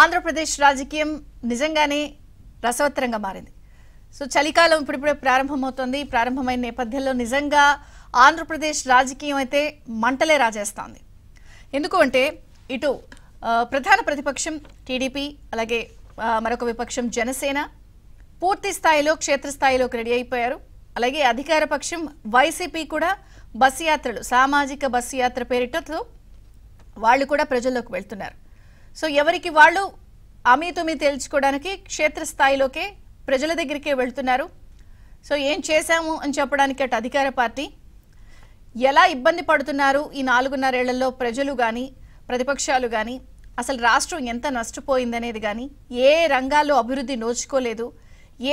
ఆంధ్రప్రదేశ్ రాజకీయం నిజంగానే రసవత్తరంగా మారింది సో చలికాలం ఇప్పుడిప్పుడే ప్రారంభమవుతోంది ప్రారంభమైన నేపథ్యంలో నిజంగా ఆంధ్రప్రదేశ్ రాజకీయం అయితే మంటలే రాజేస్తోంది ఎందుకు అంటే ఇటు ప్రధాన ప్రతిపక్షం టీడీపీ అలాగే మరొక విపక్షం జనసేన పూర్తి స్థాయిలో క్షేత్రస్థాయిలోకి రెడీ అయిపోయారు అలాగే అధికార పక్షం వైసీపీ కూడా బస్సు యాత్రలు సామాజిక బస్సు యాత్ర పేరిటతో వాళ్ళు కూడా ప్రజల్లోకి వెళ్తున్నారు సో ఎవరికి వాళ్ళు అమితుమి తేల్చుకోవడానికి క్షేత్రస్థాయిలోకే ప్రజల దగ్గరికే వెళ్తున్నారు సో ఏం చేశాము అని చెప్పడానికి అటు అధికార పార్టీ ఎలా ఇబ్బంది పడుతున్నారు ఈ నాలుగున్నరేళ్లలో ప్రజలు కానీ ప్రతిపక్షాలు కానీ అసలు రాష్ట్రం ఎంత నష్టపోయిందనేది కానీ ఏ రంగాల్లో అభివృద్ధి నోచుకోలేదు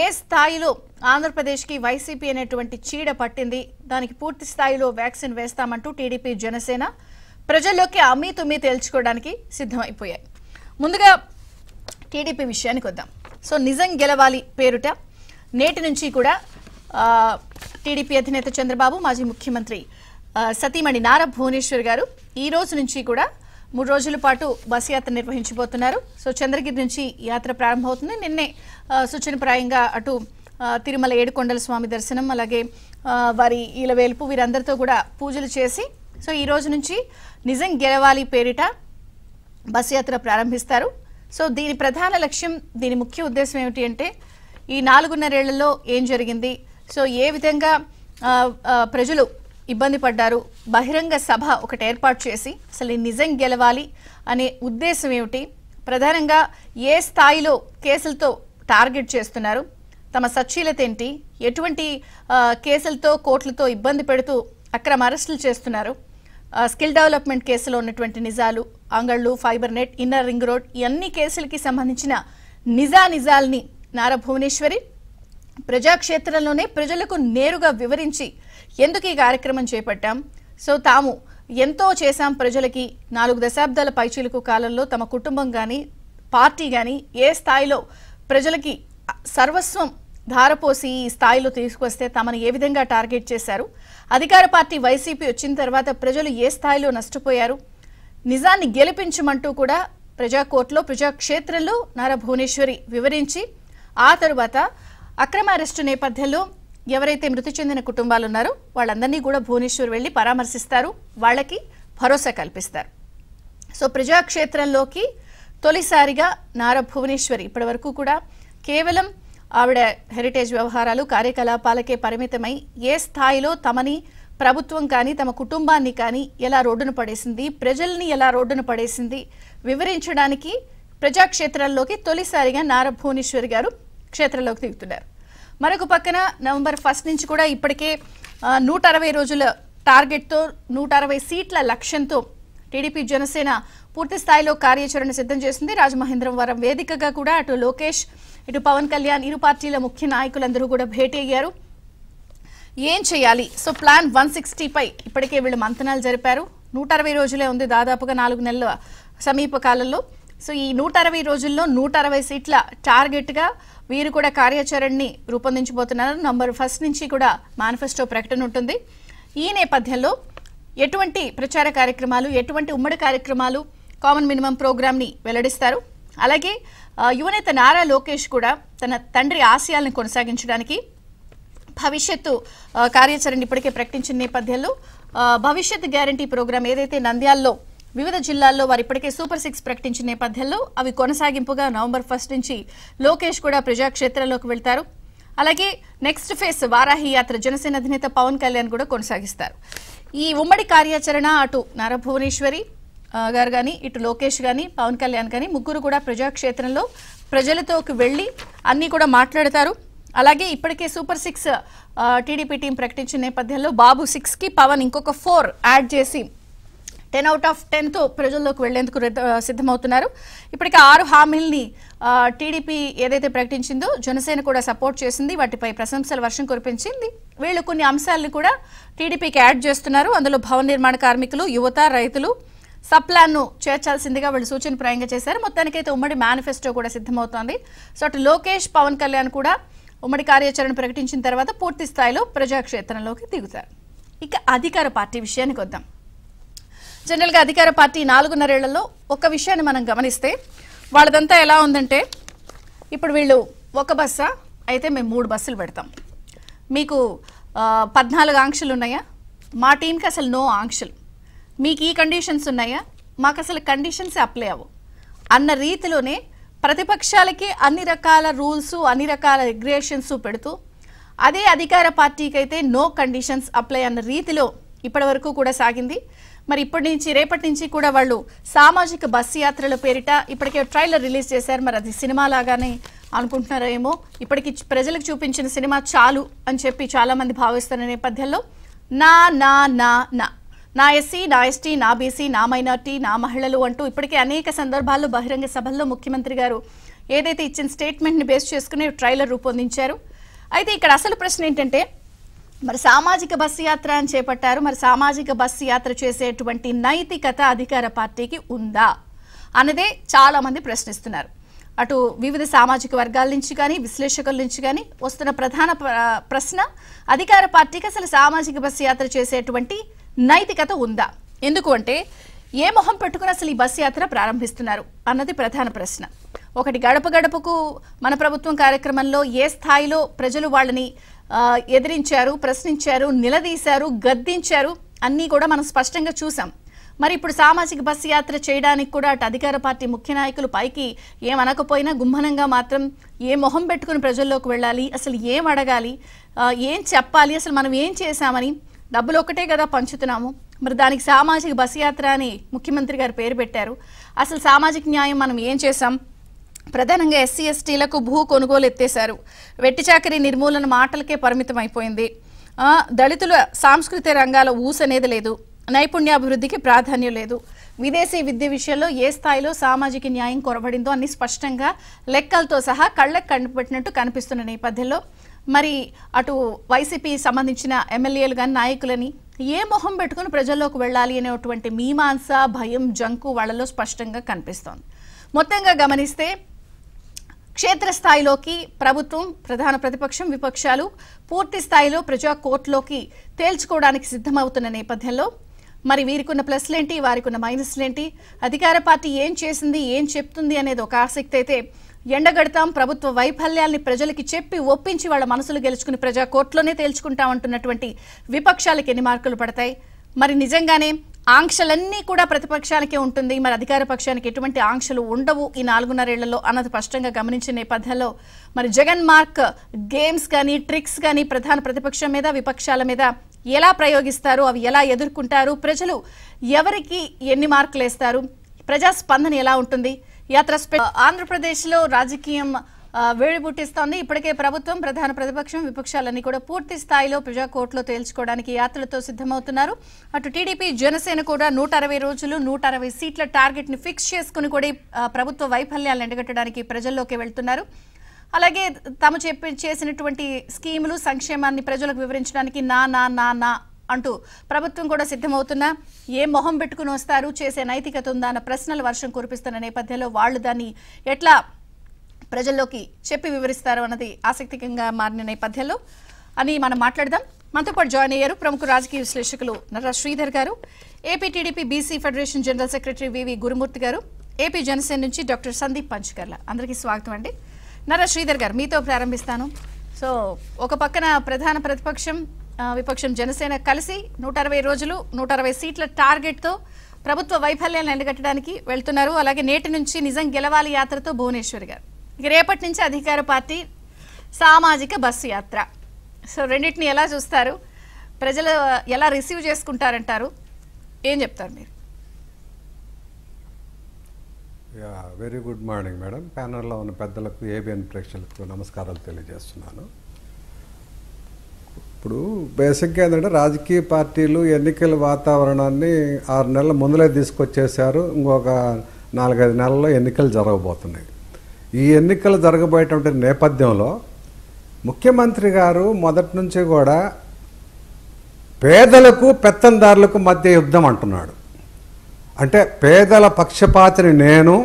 ఏ స్థాయిలో ఆంధ్రప్రదేశ్కి వైసీపీ అనేటువంటి చీడ పట్టింది దానికి పూర్తి స్థాయిలో వ్యాక్సిన్ వేస్తామంటూ టీడీపీ జనసేన ప్రజల్లోకి అమ్మీ తుమ్మి తేల్చుకోవడానికి సిద్ధమైపోయాయి ముందుగా టీడీపీ విషయానికి వద్దాం సో నిజం గెలవాలి పేరుట నేటి నుంచి కూడా టీడీపీ అధినేత చంద్రబాబు మాజీ ముఖ్యమంత్రి సతీమణి నారా భువనేశ్వర్ గారు ఈ రోజు నుంచి కూడా మూడు రోజుల పాటు బస్ యాత్ర నిర్వహించబోతున్నారు సో చంద్రగిరి నుంచి యాత్ర ప్రారంభమవుతుంది నిన్నే సూచనప్రాయంగా అటు తిరుమల ఏడుకొండల స్వామి దర్శనం అలాగే వారి ఈలవేల్పు వీరందరితో కూడా పూజలు చేసి సో ఈ రోజు నుంచి నిజం గెలవాలి పేరిట బస్ యాత్ర ప్రారంభిస్తారు సో దీని ప్రధాన లక్ష్యం దీని ముఖ్య ఉద్దేశం ఏమిటి అంటే ఈ నాలుగున్నరేళ్లలో ఏం జరిగింది సో ఏ విధంగా ప్రజలు ఇబ్బంది పడ్డారు బహిరంగ సభ ఒకటి ఏర్పాటు చేసి అసలు నిజం గెలవాలి అనే ఉద్దేశం ఏమిటి ప్రధానంగా ఏ స్థాయిలో కేసులతో టార్గెట్ చేస్తున్నారు తమ సచ్చీలత ఏంటి ఎటువంటి కేసులతో కోర్టులతో ఇబ్బంది పెడుతూ అక్రమ అరెస్టులు చేస్తున్నారు స్కిల్ డెవలప్మెంట్ కేసులో ఉన్నటువంటి నిజాలు అంగళ్ళు fibre net inner ring road ఇవన్నీ కేసులకి సంబంధించిన నిజా నిజాల్ని నారా భువనేశ్వరి ప్రజాక్షేత్రంలోనే ప్రజలకు నేరుగా వివరించి ఎందుకు ఈ కార్యక్రమం చేపట్టాం సో తాము ఎంతో చేశాం ప్రజలకి నాలుగు దశాబ్దాల పైచీలకు కాలంలో తమ కుటుంబం కానీ పార్టీ కానీ ఏ స్థాయిలో ప్రజలకి సర్వస్వం ధారపోసి ఈ స్థాయిలో తీసుకొస్తే తమను ఏ విధంగా టార్గెట్ చేశారు అధికార పార్టీ వైసీపీ వచ్చిన తర్వాత ప్రజలు ఏ స్థాయిలో నష్టపోయారు నిజాన్ని గెలిపించమంటూ కూడా ప్రజాకోర్టులో ప్రజాక్షేత్రంలో నారా భువనేశ్వరి వివరించి ఆ తరువాత అక్రమ అరెస్టు నేపథ్యంలో ఎవరైతే మృతి చెందిన కుటుంబాలు ఉన్నారో వాళ్ళందరినీ కూడా భువనేశ్వర్ వెళ్ళి పరామర్శిస్తారు వాళ్ళకి భరోసా కల్పిస్తారు సో ప్రజాక్షేత్రంలోకి తొలిసారిగా నారా భువనేశ్వరి ఇప్పటి వరకు కూడా కేవలం ఆవిడ హెరిటేజ్ వ్యవహారాలు కార్యకలాపాలకే పరిమితమై ఏ స్థాయిలో తమని ప్రభుత్వం కానీ తమ కుటుంబాన్ని కానీ ఎలా రోడ్డును పడేసింది ప్రజల్ని ఎలా రోడ్డును పడేసింది వివరించడానికి ప్రజాక్షేత్రాల్లోకి తొలిసారిగా నారా భువనేశ్వర్ గారు క్షేత్రంలోకి దిగుతున్నారు మరొక పక్కన నవంబర్ ఫస్ట్ నుంచి కూడా ఇప్పటికే నూట అరవై రోజుల టార్గెట్తో నూట అరవై సీట్ల లక్ష్యంతో టీడీపీ జనసేన పూర్తి స్థాయిలో కార్యాచరణ సిద్ధం చేసింది రాజమహేంద్రం వారం వేదికగా కూడా అటు లోకేష్ ఇటు పవన్ కళ్యాణ్ ఇరు పార్టీల ముఖ్య నాయకులందరూ కూడా భేటీ అయ్యారు ఏం చేయాలి సో ప్లాన్ వన్ సిక్స్టీపై ఇప్పటికే వీళ్ళు మంతనాలు జరిపారు నూట అరవై రోజులే ఉంది దాదాపుగా నాలుగు నెలల సమీపకాలంలో సో ఈ నూట అరవై రోజుల్లో నూట అరవై సీట్ల టార్గెట్గా వీరు కూడా కార్యాచరణని రూపొందించబోతున్నారు నంబర్ ఫస్ట్ నుంచి కూడా మేనిఫెస్టో ప్రకటన ఉంటుంది ఈ నేపథ్యంలో ఎటువంటి ప్రచార కార్యక్రమాలు ఎటువంటి ఉమ్మడి కార్యక్రమాలు కామన్ మినిమం ప్రోగ్రామ్ని వెల్లడిస్తారు అలాగే యువనేత నారా లోకేష్ కూడా తన తండ్రి ఆశయాలను కొనసాగించడానికి భవిష్యత్తు కార్యాచరణ ఇప్పటికే ప్రకటించిన నేపథ్యంలో భవిష్యత్ గ్యారంటీ ప్రోగ్రాం ఏదైతే నంద్యాల్లో వివిధ జిల్లాల్లో వారు ఇప్పటికే సూపర్ సిక్స్ ప్రకటించిన నేపథ్యంలో అవి కొనసాగింపుగా నవంబర్ ఫస్ట్ నుంచి లోకేష్ కూడా ప్రజాక్షేత్రంలోకి వెళ్తారు అలాగే నెక్స్ట్ ఫేజ్ వారాహి యాత్ర జనసేన అధినేత పవన్ కళ్యాణ్ కూడా కొనసాగిస్తారు ఈ ఉమ్మడి కార్యాచరణ అటు నారా భువనేశ్వరి గారు కానీ ఇటు లోకేష్ కానీ పవన్ కళ్యాణ్ కానీ ముగ్గురు కూడా ప్రజాక్షేత్రంలో ప్రజలతోకి వెళ్ళి అన్నీ కూడా మాట్లాడతారు అలాగే ఇప్పటికే సూపర్ సిక్స్ టీడీపీ టీం ప్రకటించిన నేపథ్యంలో బాబు సిక్స్కి పవన్ ఇంకొక ఫోర్ యాడ్ చేసి టెన్ అవుట్ ఆఫ్ టెన్తో ప్రజల్లోకి వెళ్లేందుకు సిద్ధమవుతున్నారు ఇప్పటికే ఆరు హామీల్ని టీడీపీ ఏదైతే ప్రకటించిందో జనసేన కూడా సపోర్ట్ చేసింది వాటిపై ప్రశంసల వర్షం కురిపించింది వీళ్ళు కొన్ని అంశాలను కూడా టీడీపీకి యాడ్ చేస్తున్నారు అందులో భవన నిర్మాణ కార్మికులు యువత రైతులు సప్లాన్ను చేర్చాల్సిందిగా వాళ్ళు సూచన ప్రాయంగా చేశారు మొత్తానికైతే ఉమ్మడి మేనిఫెస్టో కూడా సిద్ధమవుతోంది సో అటు లోకేష్ పవన్ కళ్యాణ్ కూడా ఉమ్మడి కార్యాచరణ ప్రకటించిన తర్వాత పూర్తి స్థాయిలో ప్రజాక్షేత్రంలోకి దిగుతారు ఇక అధికార పార్టీ విషయానికి వద్దాం జనరల్గా అధికార పార్టీ నాలుగున్నరేళ్లలో ఒక విషయాన్ని మనం గమనిస్తే వాళ్ళదంతా ఎలా ఉందంటే ఇప్పుడు వీళ్ళు ఒక బస్స అయితే మేము మూడు బస్సులు పెడతాం మీకు పద్నాలుగు ఆంక్షలు ఉన్నాయా మా టీంకి అసలు నో ఆంక్షలు మీకు ఈ కండిషన్స్ ఉన్నాయా మాకు అసలు కండిషన్స్ అప్లై అవ్వు అన్న రీతిలోనే ప్రతిపక్షాలకి అన్ని రకాల రూల్స్ అన్ని రకాల రెగ్యులేషన్స్ పెడుతూ అదే అధికార పార్టీకి అయితే నో కండిషన్స్ అప్లై అన్న రీతిలో ఇప్పటి వరకు కూడా సాగింది మరి ఇప్పటి నుంచి రేపటి నుంచి కూడా వాళ్ళు సామాజిక బస్సు యాత్రల పేరిట ఇప్పటికే ట్రైలర్ రిలీజ్ చేశారు మరి అది సినిమా లాగానే అనుకుంటున్నారో ఏమో ఇప్పటికి ప్రజలకు చూపించిన సినిమా చాలు అని చెప్పి చాలామంది భావిస్తున్న నేపథ్యంలో నా నా నా నా నా ఎస్సీ నా ఎస్టీ నా బీసీ నా మైనార్టీ నా మహిళలు అంటూ ఇప్పటికే అనేక సందర్భాల్లో బహిరంగ సభల్లో ముఖ్యమంత్రి గారు ఏదైతే ఇచ్చిన స్టేట్మెంట్ని బేస్ చేసుకుని ట్రైలర్ రూపొందించారు అయితే ఇక్కడ అసలు ప్రశ్న ఏంటంటే మరి సామాజిక బస్సు యాత్ర అని చేపట్టారు మరి సామాజిక బస్సు యాత్ర చేసేటువంటి నైతికత అధికార పార్టీకి ఉందా అన్నదే చాలామంది ప్రశ్నిస్తున్నారు అటు వివిధ సామాజిక వర్గాల నుంచి కానీ విశ్లేషకుల నుంచి కానీ వస్తున్న ప్రధాన ప్రశ్న అధికార పార్టీకి అసలు సామాజిక బస్సు యాత్ర చేసేటువంటి నైతికత ఉందా ఎందుకు అంటే ఏ మొహం పెట్టుకుని అసలు ఈ బస్సు యాత్ర ప్రారంభిస్తున్నారు అన్నది ప్రధాన ప్రశ్న ఒకటి గడప గడపకు మన ప్రభుత్వం కార్యక్రమంలో ఏ స్థాయిలో ప్రజలు వాళ్ళని ఎదిరించారు ప్రశ్నించారు నిలదీశారు గద్దించారు అన్నీ కూడా మనం స్పష్టంగా చూసాం మరి ఇప్పుడు సామాజిక బస్సు యాత్ర చేయడానికి కూడా అటు అధికార పార్టీ ముఖ్య నాయకులు పైకి ఏమనకపోయినా గుమ్మనంగా మాత్రం ఏ మొహం పెట్టుకుని ప్రజల్లోకి వెళ్ళాలి అసలు ఏం అడగాలి ఏం చెప్పాలి అసలు మనం ఏం చేశామని డబ్బులు ఒకటే కదా పంచుతున్నాము మరి దానికి సామాజిక బస్ యాత్ర అని ముఖ్యమంత్రి గారు పేరు పెట్టారు అసలు సామాజిక న్యాయం మనం ఏం చేసాం ప్రధానంగా ఎస్సీ ఎస్టీలకు భూ కొనుగోలు ఎత్తేశారు చాకరీ నిర్మూలన మాటలకే పరిమితం అయిపోయింది దళితుల సాంస్కృతిక రంగాల అనేది లేదు నైపుణ్యాభివృద్ధికి ప్రాధాన్యం లేదు విదేశీ విద్య విషయంలో ఏ స్థాయిలో సామాజిక న్యాయం కొరబడిందో అన్ని స్పష్టంగా లెక్కలతో సహా కళ్ళకు కనిపెట్టినట్టు కనిపిస్తున్న నేపథ్యంలో మరి అటు వైసీపీ సంబంధించిన ఎమ్మెల్యేలు కానీ నాయకులని ఏ మొహం పెట్టుకుని ప్రజల్లోకి వెళ్ళాలి అనేటువంటి మీమాంస భయం జంకు వాళ్ళలో స్పష్టంగా కనిపిస్తోంది మొత్తంగా గమనిస్తే క్షేత్రస్థాయిలోకి ప్రభుత్వం ప్రధాన ప్రతిపక్షం విపక్షాలు పూర్తి స్థాయిలో ప్రజా కోర్టులోకి తేల్చుకోవడానికి సిద్ధమవుతున్న నేపథ్యంలో మరి వీరికున్న ప్లస్లేంటి వారికి ఉన్న మైనస్లేంటి అధికార పార్టీ ఏం చేసింది ఏం చెప్తుంది అనేది ఒక ఆసక్తి అయితే ఎండగడతాం ప్రభుత్వ వైఫల్యాల్ని ప్రజలకి చెప్పి ఒప్పించి వాళ్ళ మనసులు గెలుచుకుని ప్రజా కోర్టులోనే తేల్చుకుంటామంటున్నటువంటి విపక్షాలకు ఎన్ని మార్కులు పడతాయి మరి నిజంగానే ఆంక్షలన్నీ కూడా ప్రతిపక్షానికే ఉంటుంది మరి అధికార పక్షానికి ఎటువంటి ఆంక్షలు ఉండవు ఈ నాలుగున్నరేళ్లలో అన్నది స్పష్టంగా గమనించిన నేపథ్యంలో మరి జగన్ మార్క్ గేమ్స్ కానీ ట్రిక్స్ కానీ ప్రధాన ప్రతిపక్షం మీద విపక్షాల మీద ఎలా ప్రయోగిస్తారు అవి ఎలా ఎదుర్కొంటారు ప్రజలు ఎవరికి ఎన్ని మార్కులు వేస్తారు ప్రజాస్పందన ఎలా ఉంటుంది యాత్ర ఆంధ్రప్రదేశ్ లో రాజకీయం వేడి పుట్టిస్తోంది ఇప్పటికే ప్రభుత్వం ప్రధాన ప్రతిపక్షం విపక్షాలన్నీ కూడా పూర్తి స్థాయిలో కోర్టులో తేల్చుకోవడానికి యాత్రలతో సిద్ధమవుతున్నారు అటు టీడీపీ జనసేన కూడా నూట రోజులు నూట సీట్ల టార్గెట్ ని ఫిక్స్ చేసుకుని కూడా ప్రభుత్వ వైఫల్యాలను ఎండగట్టడానికి ప్రజల్లోకి వెళ్తున్నారు అలాగే తాము చెప్పి చేసినటువంటి స్కీములు సంక్షేమాన్ని ప్రజలకు వివరించడానికి నా నా నా నా అంటూ ప్రభుత్వం కూడా సిద్ధమవుతున్నా ఏ మొహం పెట్టుకుని వస్తారు చేసే నైతికత ఉందా అన్న ప్రశ్నలు వర్షం కురిపిస్తున్న నేపథ్యంలో వాళ్ళు దాన్ని ఎట్లా ప్రజల్లోకి చెప్పి వివరిస్తారు అన్నది ఆసక్తికంగా మారిన నేపథ్యంలో అని మనం మాట్లాడదాం మనతో పాటు జాయిన్ అయ్యారు ప్రముఖ రాజకీయ విశ్లేషకులు నర్రా శ్రీధర్ గారు AP TDP BC federation general secretary వివి గురుమూర్తి గారు ఏపీ జనసేన నుంచి డాక్టర్ సందీప్ పంచకర్ల అందరికీ స్వాగతం అండి నర్రా శ్రీధర్ గారు మీతో ప్రారంభిస్తాను సో ఒక పక్కన ప్రధాన ప్రతిపక్షం విపక్షం జనసేన కలిసి నూట అరవై రోజులు నూట అరవై సీట్ల టార్గెట్తో ప్రభుత్వ వైఫల్యాలను ఎండగట్టడానికి వెళ్తున్నారు అలాగే నేటి నుంచి నిజం గెలవాలి యాత్రతో భువనేశ్వర్ గారు ఇక రేపటి నుంచి అధికార పార్టీ సామాజిక బస్సు యాత్ర సో రెండింటిని ఎలా చూస్తారు ప్రజలు ఎలా రిసీవ్ చేసుకుంటారంటారు ఏం చెప్తారు మీరు వెరీ గుడ్ మార్నింగ్ మేడం ప్యానల్లో ఉన్న పెద్దలకు ఏబిఎన్ ప్రేక్షకులకు నమస్కారాలు తెలియజేస్తున్నాను ఇప్పుడు బేసిక్గా ఏంటంటే రాజకీయ పార్టీలు ఎన్నికల వాతావరణాన్ని ఆరు నెలల ముందులే తీసుకొచ్చేసారు ఇంకొక నాలుగైదు నెలల్లో ఎన్నికలు జరగబోతున్నాయి ఈ ఎన్నికలు జరగబోయేటువంటి నేపథ్యంలో ముఖ్యమంత్రి గారు మొదటి నుంచి కూడా పేదలకు పెత్తందారులకు మధ్య యుద్ధం అంటున్నాడు అంటే పేదల పక్షపాతిని నేను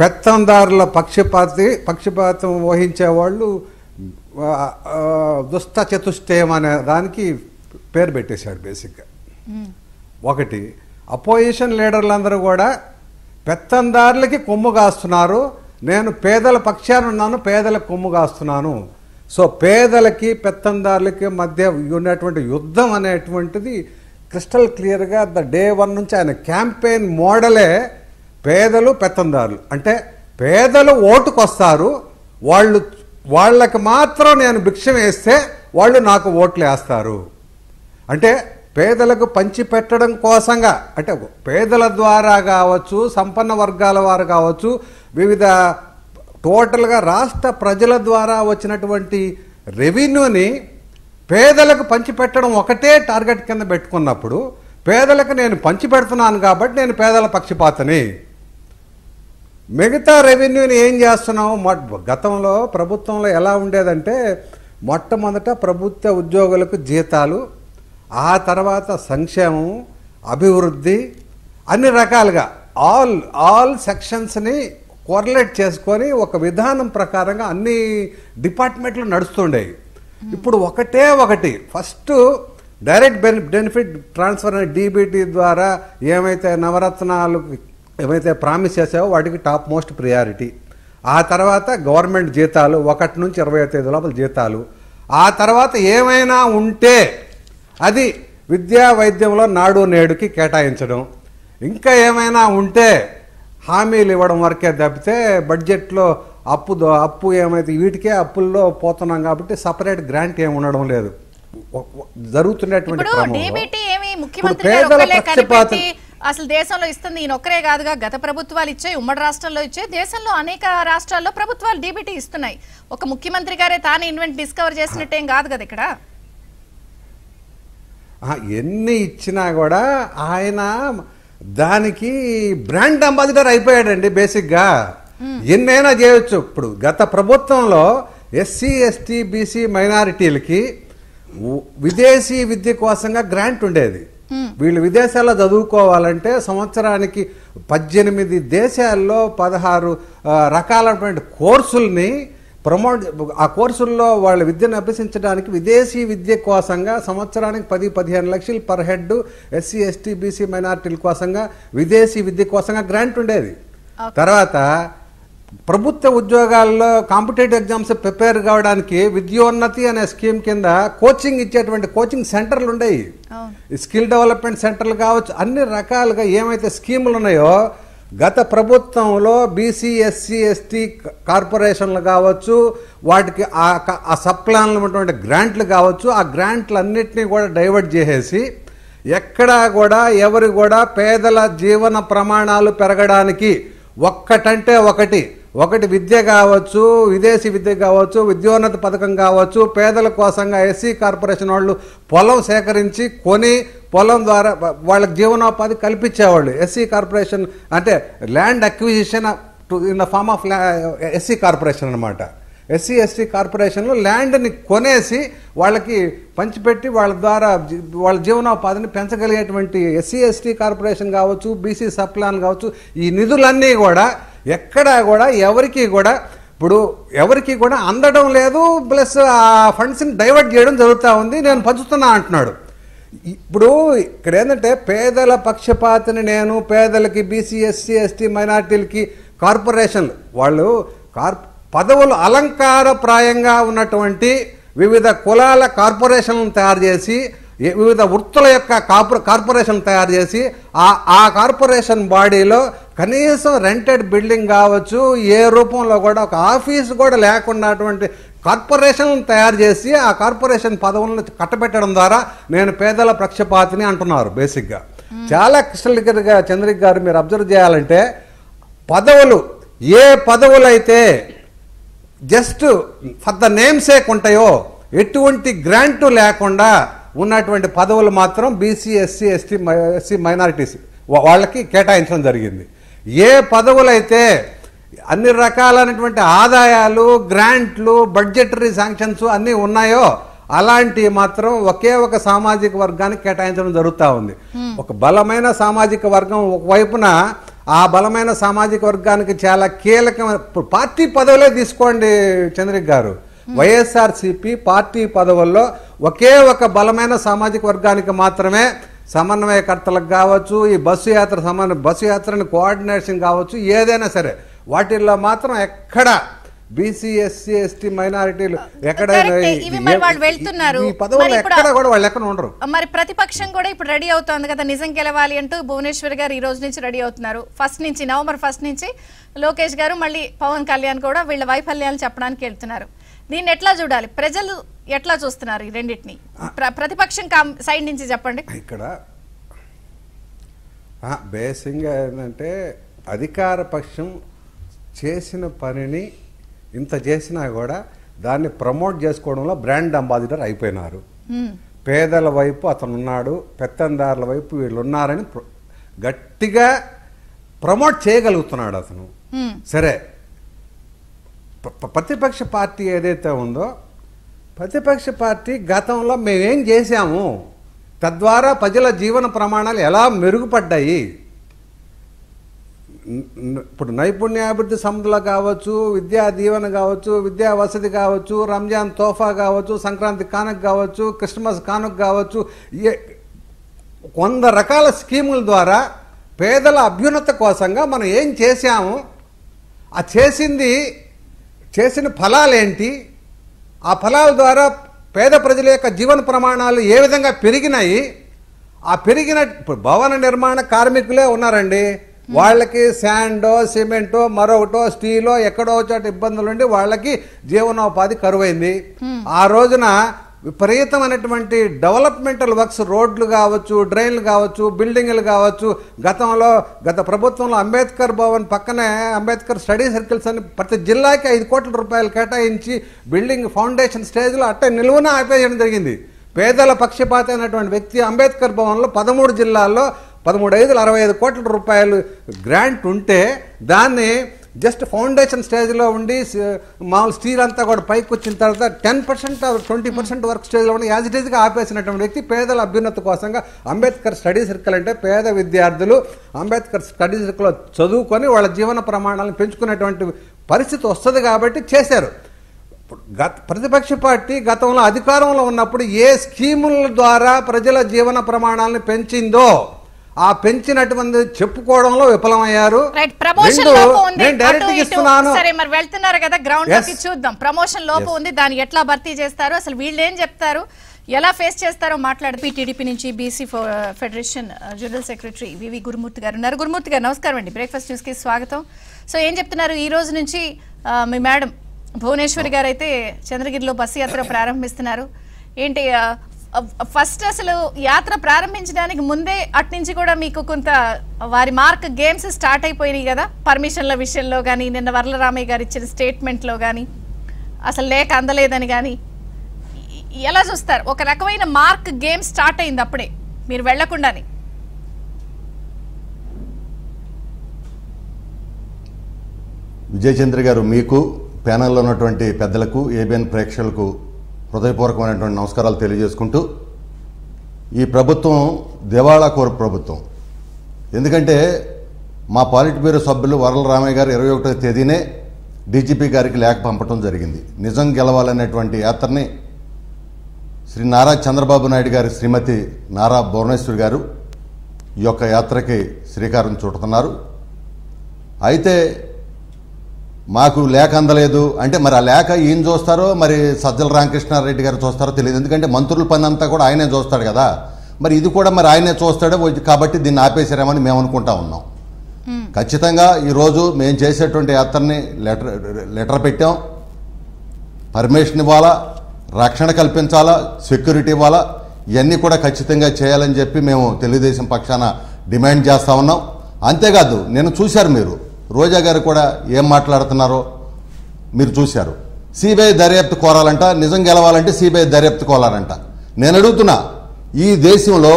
పెత్తందారుల పక్షపాతి పక్షపాతం వహించేవాళ్ళు దుష్ట చతుష్టయం అనే దానికి పేరు పెట్టేశాడు బేసిక్గా ఒకటి అపోజిషన్ లీడర్లందరూ కూడా పెత్తందారులకి కొమ్ము కాస్తున్నారు నేను పేదల పక్షాన ఉన్నాను పేదలకు కొమ్ము కాస్తున్నాను సో పేదలకి పెత్తందారులకి మధ్య ఉన్నటువంటి యుద్ధం అనేటువంటిది క్రిస్టల్ క్లియర్గా ద డే వన్ నుంచి ఆయన క్యాంపెయిన్ మోడలే పేదలు పెత్తందారులు అంటే పేదలు ఓటుకొస్తారు వాళ్ళు వాళ్ళకి మాత్రం నేను భిక్షం వేస్తే వాళ్ళు నాకు ఓట్లు వేస్తారు అంటే పేదలకు పంచి పెట్టడం కోసంగా అంటే పేదల ద్వారా కావచ్చు సంపన్న వర్గాల వారు కావచ్చు వివిధ టోటల్గా రాష్ట్ర ప్రజల ద్వారా వచ్చినటువంటి రెవెన్యూని పేదలకు పంచిపెట్టడం ఒకటే టార్గెట్ కింద పెట్టుకున్నప్పుడు పేదలకు నేను పంచి పెడుతున్నాను కాబట్టి నేను పేదల పక్షపాతని మిగతా రెవెన్యూని ఏం మ గతంలో ప్రభుత్వంలో ఎలా ఉండేదంటే మొట్టమొదట ప్రభుత్వ ఉద్యోగులకు జీతాలు ఆ తర్వాత సంక్షేమం అభివృద్ధి అన్ని రకాలుగా ఆల్ ఆల్ సెక్షన్స్ని కోర్లేట్ చేసుకొని ఒక విధానం ప్రకారంగా అన్ని డిపార్ట్మెంట్లు నడుస్తుండేవి ఇప్పుడు ఒకటే ఒకటి ఫస్ట్ డైరెక్ట్ బెనిఫిట్ ట్రాన్స్ఫర్ అనే డీబీటీ ద్వారా ఏమైతే నవరత్నాలు ఏవైతే ప్రామిస్ చేసావో వాటికి టాప్ మోస్ట్ ప్రియారిటీ ఆ తర్వాత గవర్నమెంట్ జీతాలు ఒకటి నుంచి ఇరవై ఐదు లోపల జీతాలు ఆ తర్వాత ఏమైనా ఉంటే అది విద్యా వైద్యంలో నాడు నేడుకి కేటాయించడం ఇంకా ఏమైనా ఉంటే హామీలు ఇవ్వడం వరకే తప్పితే బడ్జెట్లో అప్పు అప్పు ఏమైతే వీటికే అప్పుల్లో పోతున్నాం కాబట్టి సపరేట్ గ్రాంట్ ఏమి ఉండడం లేదు జరుగుతున్నటువంటి పేదల అసలు దేశంలో ఇస్తుంది ఈయన ఒక్కరే కాదుగా గత ప్రభుత్వాలు ఇచ్చాయి ఉమ్మడి రాష్ట్రాల్లో ఇచ్చాయి దేశంలో అనేక రాష్ట్రాల్లో ప్రభుత్వాలు డీబీటీ ఇస్తున్నాయి ఒక ముఖ్యమంత్రి గారే తాను ఇన్వెంట్ డిస్కవర్ చేసినట్టేం కాదు కదా ఇక్కడ ఎన్ని ఇచ్చినా కూడా ఆయన దానికి బ్రాండ్ అంబాసిడర్ అయిపోయాడండి బేసిక్గా ఎన్నైనా చేయొచ్చు ఇప్పుడు గత ప్రభుత్వంలో ఎస్సీ ఎస్టీ బీసీ మైనారిటీలకి విదేశీ విద్య కోసంగా గ్రాంట్ ఉండేది Hmm. వీళ్ళు విదేశాల్లో చదువుకోవాలంటే సంవత్సరానికి పద్దెనిమిది దేశాల్లో పదహారు రకాలైనటువంటి కోర్సుల్ని ప్రమోట్ ఆ కోర్సుల్లో వాళ్ళ విద్యను అభ్యసించడానికి విదేశీ విద్య కోసంగా సంవత్సరానికి పది పదిహేను లక్షలు per head SC ST BC మైనార్టీల కోసంగా విదేశీ విద్య కోసంగా గ్రాంట్ ఉండేది తర్వాత ప్రభుత్వ ఉద్యోగాల్లో కాంపిటేటివ్ ఎగ్జామ్స్ ప్రిపేర్ కావడానికి విద్యోన్నతి అనే స్కీమ్ కింద కోచింగ్ ఇచ్చేటువంటి కోచింగ్ సెంటర్లు ఉన్నాయి స్కిల్ డెవలప్మెంట్ సెంటర్లు కావచ్చు అన్ని రకాలుగా ఏమైతే స్కీములు ఉన్నాయో గత ప్రభుత్వంలో బీసీ ఎస్సీ ఎస్టీ కార్పొరేషన్లు కావచ్చు వాటికి ఆ సబ్ ఉన్నటువంటి గ్రాంట్లు కావచ్చు ఆ గ్రాంట్లు అన్నింటినీ కూడా డైవర్ట్ చేసేసి ఎక్కడా కూడా ఎవరు కూడా పేదల జీవన ప్రమాణాలు పెరగడానికి ఒక్కటంటే ఒకటి ఒకటి విద్య కావచ్చు విదేశీ విద్య కావచ్చు విద్యోన్నత పథకం కావచ్చు పేదల కోసంగా ఎస్సీ కార్పొరేషన్ వాళ్ళు పొలం సేకరించి కొని పొలం ద్వారా వాళ్ళకి జీవనోపాధి కల్పించేవాళ్ళు ఎస్సీ కార్పొరేషన్ అంటే land acquisition in the farm of SC corporation అనమాట ఎస్సీ ఎస్టీ కార్పొరేషన్లో ల్యాండ్ని కొనేసి వాళ్ళకి పంచిపెట్టి వాళ్ళ ద్వారా వాళ్ళ జీవనోపాధిని పెంచగలిగేటువంటి ఎస్సీ ఎస్టీ కార్పొరేషన్ కావచ్చు బీసీ సప్లాన్ కావచ్చు ఈ నిధులన్నీ కూడా ఎక్కడా కూడా ఎవరికి కూడా ఇప్పుడు ఎవరికి కూడా అందడం లేదు ప్లస్ ఆ ఫండ్స్ని డైవర్ట్ చేయడం జరుగుతూ ఉంది నేను పంచుతున్నా అంటున్నాడు ఇప్పుడు ఇక్కడ ఏంటంటే పేదల పక్షపాతిని నేను పేదలకి బీసీ ఎస్సీ ఎస్టీ మైనార్టీలకి కార్పొరేషన్లు వాళ్ళు కార్ పదవులు అలంకారప్రాయంగా ఉన్నటువంటి వివిధ కులాల కార్పొరేషన్లను తయారు చేసి వివిధ వృత్తుల యొక్క కార్పొ కార్పొరేషన్ తయారు చేసి ఆ ఆ కార్పొరేషన్ బాడీలో కనీసం రెంటెడ్ బిల్డింగ్ కావచ్చు ఏ రూపంలో కూడా ఒక ఆఫీస్ కూడా లేకుండాటువంటి కార్పొరేషన్ తయారు చేసి ఆ కార్పొరేషన్ పదవులను కట్టబెట్టడం ద్వారా నేను పేదల పక్షపాతిని అంటున్నారు బేసిక్గా చాలా కృష్ణలిగ్గరగా చంద్రిక్ గారు మీరు అబ్జర్వ్ చేయాలంటే పదవులు ఏ పదవులు అయితే జస్ట్ ఫర్ ద నేమ్సేక్ ఉంటాయో ఎటువంటి గ్రాంటు లేకుండా ఉన్నటువంటి పదవులు మాత్రం BC SC ST SC minorities వాళ్ళకి కేటాయించడం జరిగింది ఏ పదవులైతే అన్ని రకాలైనటువంటి ఆదాయాలు గ్రాంట్లు బడ్జెటరీ శాంక్షన్స్ అన్నీ ఉన్నాయో అలాంటివి మాత్రం ఒకే ఒక సామాజిక వర్గానికి కేటాయించడం జరుగుతూ ఉంది ఒక బలమైన సామాజిక వర్గం ఒకవైపున ఆ బలమైన సామాజిక వర్గానికి చాలా కీలకమైన పార్టీ పదవులే తీసుకోండి చంద్రిక్ గారు వైఎస్ఆర్సీపీ పార్టీ పదవుల్లో ఒకే ఒక బలమైన సామాజిక వర్గానికి మాత్రమే సమన్వయకర్తలకు కావచ్చు ఈ బస్సు యాత్ర సమన్వయ బస్సు యాత్రని కోఆర్డినేషన్ కావచ్చు ఏదైనా సరే వాటిల్లో మాత్రం ఎక్కడ బీసీ ఎస్సీ ఎస్టీ మైనారిటీలు ఎక్కడైనా వెళ్తున్నారు ఎక్కడ కూడా వాళ్ళు ఎక్కడ ఉండరు మరి ప్రతిపక్షం కూడా ఇప్పుడు రెడీ అవుతోంది కదా నిజం గెలవాలి అంటూ భువనేశ్వర్ గారు ఈ రోజు నుంచి రెడీ అవుతున్నారు ఫస్ట్ నుంచి నవంబర్ ఫస్ట్ నుంచి లోకేష్ గారు మళ్ళీ పవన్ కళ్యాణ్ కూడా వీళ్ళ వైఫల్యాలు చెప్పడానికి వెళ్తున్నారు దీన్ని ఎట్లా చూడాలి ప్రజలు ఎట్లా చూస్తున్నారు ఈ రెండింటిని ప్రతిపక్షం సైడ్ నుంచి చెప్పండి ఇక్కడ బేసిక్గా ఏంటంటే అధికార పక్షం చేసిన పనిని ఇంత చేసినా కూడా దాన్ని ప్రమోట్ చేసుకోవడంలో బ్రాండ్ అంబాసిడర్ అయిపోయినారు పేదల వైపు అతను ఉన్నాడు పెత్తందారుల వైపు వీళ్ళు ఉన్నారని గట్టిగా ప్రమోట్ చేయగలుగుతున్నాడు అతను సరే ప్రతిపక్ష పార్టీ ఏదైతే ఉందో ప్రతిపక్ష పార్టీ గతంలో మేమేం చేశాము తద్వారా ప్రజల జీవన ప్రమాణాలు ఎలా మెరుగుపడ్డాయి ఇప్పుడు నైపుణ్యాభివృద్ధి సంస్థలు కావచ్చు విద్యా దీవెన కావచ్చు విద్యా వసతి కావచ్చు రంజాన్ తోఫా కావచ్చు సంక్రాంతి కానుక కావచ్చు క్రిస్మస్ కానుక కావచ్చు వంద రకాల స్కీముల ద్వారా పేదల అభ్యున్నత కోసంగా మనం ఏం చేశాము ఆ చేసింది చేసిన ఫలాలేంటి ఆ ఫలాల ద్వారా పేద ప్రజల యొక్క జీవన ప్రమాణాలు ఏ విధంగా పెరిగినాయి ఆ పెరిగిన భవన నిర్మాణ కార్మికులే ఉన్నారండి వాళ్ళకి శాండో సిమెంటో మరొకటో స్టీలో ఎక్కడో చోట ఇబ్బందులు ఉండి వాళ్ళకి జీవనోపాధి కరువైంది ఆ రోజున విపరీతమైనటువంటి డెవలప్మెంటల్ వర్క్స్ రోడ్లు కావచ్చు డ్రైన్లు కావచ్చు బిల్డింగ్లు కావచ్చు గతంలో గత ప్రభుత్వంలో అంబేద్కర్ భవన్ పక్కనే అంబేద్కర్ స్టడీ సర్కిల్స్ అని ప్రతి జిల్లాకి ఐదు కోట్ల రూపాయలు కేటాయించి బిల్డింగ్ ఫౌండేషన్ స్టేజ్లో అట్టే నిలువున ఆపేయడం జరిగింది పేదల పక్షపాత అయినటువంటి వ్యక్తి అంబేద్కర్ భవన్లో పదమూడు జిల్లాల్లో పదమూడు ఐదులు అరవై ఐదు కోట్ల రూపాయలు గ్రాంట్ ఉంటే దాన్ని జస్ట్ ఫౌండేషన్ స్టేజ్లో ఉండి మామూలు స్టీల్ అంతా కూడా పైకి వచ్చిన తర్వాత ten percent twenty percent work స్టేజ్లో ఉండి యాజ్ ఇట్ ఆపేసినటువంటి వ్యక్తి పేదల అభ్యున్నతి కోసంగా అంబేద్కర్ స్టడీ సర్కిల్ అంటే పేద విద్యార్థులు అంబేద్కర్ స్టడీ సర్కిల్లో చదువుకొని వాళ్ళ జీవన ప్రమాణాలను పెంచుకునేటువంటి పరిస్థితి వస్తుంది కాబట్టి చేశారు గత ప్రతిపక్ష పార్టీ గతంలో అధికారంలో ఉన్నప్పుడు ఏ స్కీముల ద్వారా ప్రజల జీవన ప్రమాణాలను పెంచిందో ఆ పెంచినటువంటి చెప్పుకోవడంలో విఫలమయ్యారు సరే మరి వెళ్తున్నారు కదా గ్రౌండ్ చూద్దాం ప్రమోషన్ లోపం ఉంది దాన్ని ఎట్లా భర్తీ చేస్తారు అసలు వీళ్ళు ఏం చెప్తారు ఎలా ఫేస్ చేస్తారో మాట్లాడుతూ టీడీపీ నుంచి బీసీ ఫెడరేషన్ జనరల్ సెక్రటరీ వివి గురుమూర్తి గారు ఉన్నారు గురుమూర్తి గారు నమస్కారం అండి బ్రేక్ఫాస్ట్ న్యూస్కి స్వాగతం సో ఏం చెప్తున్నారు ఈ రోజు నుంచి uh, మీ మేడం భువనేశ్వరి గారు అయితే చంద్రగిరిలో బస్సు యాత్ర ప్రారంభిస్తున్నారు ఏంటి uh, ఫస్ట్ అసలు యాత్ర ప్రారంభించడానికి ముందే అట్నుంచి కూడా మీకు కొంత వారి మార్క్ గేమ్స్ స్టార్ట్ అయిపోయినాయి కదా పర్మిషన్ల విషయంలో కానీ నిన్న వరలరామయ్య గారు ఇచ్చిన స్టేట్మెంట్లో కానీ అసలు లేక అందలేదని కానీ ఎలా చూస్తారు ఒక రకమైన మార్క్ గేమ్ స్టార్ట్ అయింది అప్పుడే మీరు వెళ్లకుండా విజయచంద్ర గారు మీకు ప్యానల్లో ఉన్నటువంటి పెద్దలకు ఏబిఎన్ ప్రేక్షకులకు హృదయపూర్వకమైనటువంటి నమస్కారాలు తెలియజేసుకుంటూ ఈ ప్రభుత్వం దివాళా కోరు ప్రభుత్వం ఎందుకంటే మా పాలిట్ బ్యూరో సభ్యులు వరల రామయ్య గారు ఇరవై ఒకటో తేదీనే డీజీపీ గారికి లేఖ పంపడం జరిగింది నిజం గెలవాలనేటువంటి యాత్రని శ్రీ నారా చంద్రబాబు నాయుడు గారి శ్రీమతి నారా భువనేశ్వరి గారు ఈ యొక్క యాత్రకి శ్రీకారం చుడుతున్నారు అయితే మాకు లేఖ అందలేదు అంటే మరి ఆ లేఖ ఏం చూస్తారో మరి సజ్జల రామకృష్ణారెడ్డి గారు చూస్తారో తెలియదు ఎందుకంటే మంత్రుల పని అంతా కూడా ఆయనే చూస్తాడు కదా మరి ఇది కూడా మరి ఆయనే చూస్తాడో కాబట్టి దీన్ని ఆపేశారేమని మేము అనుకుంటా ఉన్నాం ఖచ్చితంగా ఈరోజు మేము చేసేటువంటి యాత్రని లెటర్ లెటర్ పెట్టాం పర్మిషన్ ఇవ్వాలా రక్షణ కల్పించాలా సెక్యూరిటీ ఇవ్వాలా ఇవన్నీ కూడా ఖచ్చితంగా చేయాలని చెప్పి మేము తెలుగుదేశం పక్షాన డిమాండ్ చేస్తూ ఉన్నాం అంతేకాదు నేను చూశారు మీరు రోజా గారు కూడా ఏం మాట్లాడుతున్నారో మీరు చూశారు సిబిఐ దర్యాప్తు కోరాలంట నిజం గెలవాలంటే సిబిఐ దర్యాప్తు కోరాలంట నేను అడుగుతున్నా ఈ దేశంలో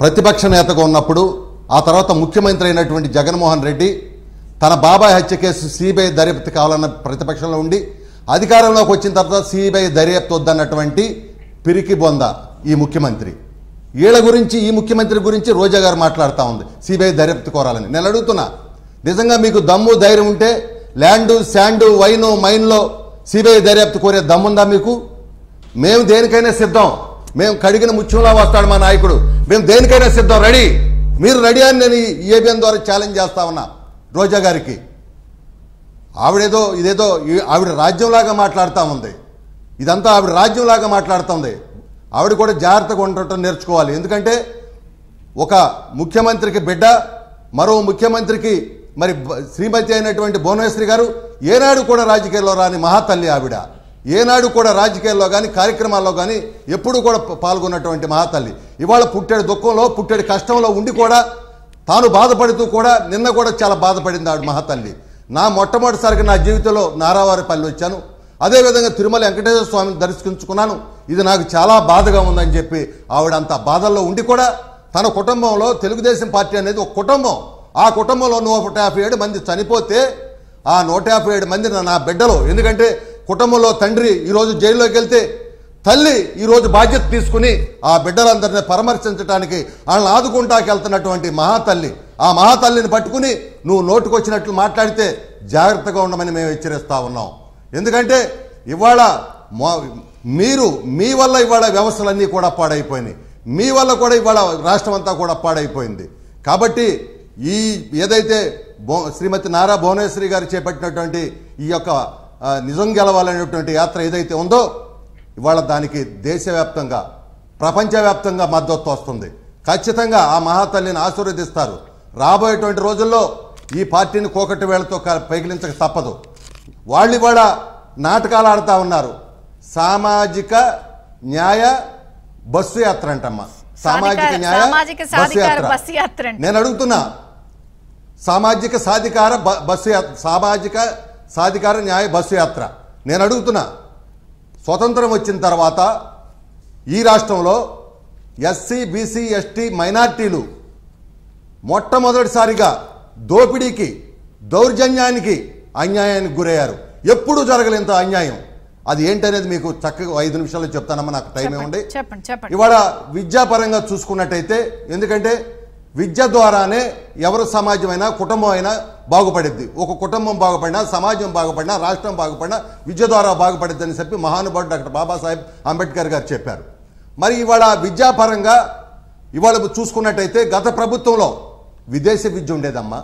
ప్రతిపక్ష నేతగా ఉన్నప్పుడు ఆ తర్వాత ముఖ్యమంత్రి అయినటువంటి జగన్మోహన్ రెడ్డి తన బాబాయ్ హత్య కేసు సిబిఐ దర్యాప్తు కావాలన్న ప్రతిపక్షంలో ఉండి అధికారంలోకి వచ్చిన తర్వాత సిబిఐ దర్యాప్తు వద్దన్నటువంటి పిరికి బొంద ఈ ముఖ్యమంత్రి వీళ్ళ గురించి ఈ ముఖ్యమంత్రి గురించి రోజా గారు మాట్లాడుతూ ఉంది సిబిఐ దర్యాప్తు కోరాలని నేను అడుగుతున్నా నిజంగా మీకు దమ్ము ధైర్యం ఉంటే ల్యాండు శాండు వైను మైన్లో సిబిఐ దర్యాప్తు కోరే దమ్ముందా మీకు మేము దేనికైనా సిద్ధం మేము కడిగిన ముత్యంలా వస్తాడు మా నాయకుడు మేము దేనికైనా సిద్ధం రెడీ మీరు రెడీ అని నేను ఏబిఎన్ ద్వారా ఛాలెంజ్ చేస్తా ఉన్నా రోజా గారికి ఆవిడేదో ఇదేదో ఆవిడ రాజ్యంలాగా మాట్లాడుతూ ఉంది ఇదంతా ఆవిడ రాజ్యంలాగా మాట్లాడుతుంది ఆవిడ కూడా జాగ్రత్తగా ఉండటం నేర్చుకోవాలి ఎందుకంటే ఒక ముఖ్యమంత్రికి బిడ్డ మరో ముఖ్యమంత్రికి మరి శ్రీమతి అయినటువంటి భువనేశ్వరి గారు ఏనాడు కూడా రాజకీయాల్లో రాని మహాతల్లి ఆవిడ ఏనాడు కూడా రాజకీయాల్లో కానీ కార్యక్రమాల్లో కానీ ఎప్పుడు కూడా పాల్గొన్నటువంటి మహాతల్లి ఇవాళ పుట్టాడు దుఃఖంలో పుట్టాడు కష్టంలో ఉండి కూడా తాను బాధపడుతూ కూడా నిన్న కూడా చాలా బాధపడింది ఆవిడ మహాతల్లి నా మొట్టమొదటిసారిగా నా జీవితంలో నారావారిపల్లి వచ్చాను అదేవిధంగా తిరుమల వెంకటేశ్వర స్వామిని దర్శించుకున్నాను ఇది నాకు చాలా బాధగా ఉందని చెప్పి ఆవిడ అంత బాధల్లో ఉండి కూడా తన కుటుంబంలో తెలుగుదేశం పార్టీ అనేది ఒక కుటుంబం ఆ కుటుంబంలో నూట యాభై ఏడు మంది చనిపోతే ఆ నూట యాభై ఏడు మంది నా బిడ్డలు ఎందుకంటే కుటుంబంలో తండ్రి ఈరోజు జైల్లోకి వెళ్తే తల్లి ఈరోజు బాధ్యత తీసుకుని ఆ బిడ్డలందరినీ పరామర్శించడానికి వాళ్ళని ఆదుకుంటాకి వెళ్తున్నటువంటి మహాతల్లి ఆ మహాతల్లిని పట్టుకుని నువ్వు నోటుకొచ్చినట్లు మాట్లాడితే జాగ్రత్తగా ఉండమని మేము హెచ్చరిస్తూ ఉన్నాం ఎందుకంటే ఇవాళ మీరు మీ వల్ల ఇవాళ వ్యవస్థలన్నీ కూడా పాడైపోయినాయి మీ వల్ల కూడా ఇవాళ రాష్ట్రం అంతా కూడా పాడైపోయింది కాబట్టి ఈ ఏదైతే భో శ్రీమతి నారా భువనేశ్వరి గారు చేపట్టినటువంటి ఈ యొక్క నిజం గెలవాలనేటువంటి యాత్ర ఏదైతే ఉందో ఇవాళ దానికి దేశవ్యాప్తంగా ప్రపంచవ్యాప్తంగా మద్దతు వస్తుంది ఖచ్చితంగా ఆ మహాతల్లిని ఆశీర్వదిస్తారు రాబోయేటువంటి రోజుల్లో ఈ పార్టీని కోకటి వేళతో పైగిలించక తప్పదు వాళ్ళు ఇవాళ నాటకాలు ఆడుతూ ఉన్నారు సామాజిక న్యాయ బస్సు యాత్ర అంటమ్మా సామాజిక న్యాయ బస్సు యాత్ర నేను అడుగుతున్నా సామాజిక సాధికార బస్సు సామాజిక సాధికార న్యాయ బస్సు యాత్ర నేను అడుగుతున్నా స్వతంత్రం వచ్చిన తర్వాత ఈ రాష్ట్రంలో ఎస్సీ బీసీ ఎస్టీ మైనార్టీలు మొట్టమొదటిసారిగా దోపిడీకి దౌర్జన్యానికి అన్యాయానికి గురయ్యారు ఎప్పుడు జరగలేంత అన్యాయం అది ఏంటనేది మీకు చక్కగా ఐదు నిమిషాల్లో చెప్తానమ్మా నాకు టైం ఏముండే చెప్పండి ఇవాళ విద్యాపరంగా చూసుకున్నట్టయితే ఎందుకంటే విద్య ద్వారానే ఎవరు సమాజం అయినా కుటుంబం అయినా బాగుపడిద్ది ఒక కుటుంబం బాగుపడినా సమాజం బాగుపడినా రాష్ట్రం బాగుపడినా విద్య ద్వారా బాగుపడిద్ది అని చెప్పి మహానుభావుడు డాక్టర్ బాబాసాహెబ్ అంబేద్కర్ గారు చెప్పారు మరి ఇవాళ విద్యాపరంగా ఇవాళ చూసుకున్నట్టయితే గత ప్రభుత్వంలో విదేశీ విద్య ఉండేదమ్మా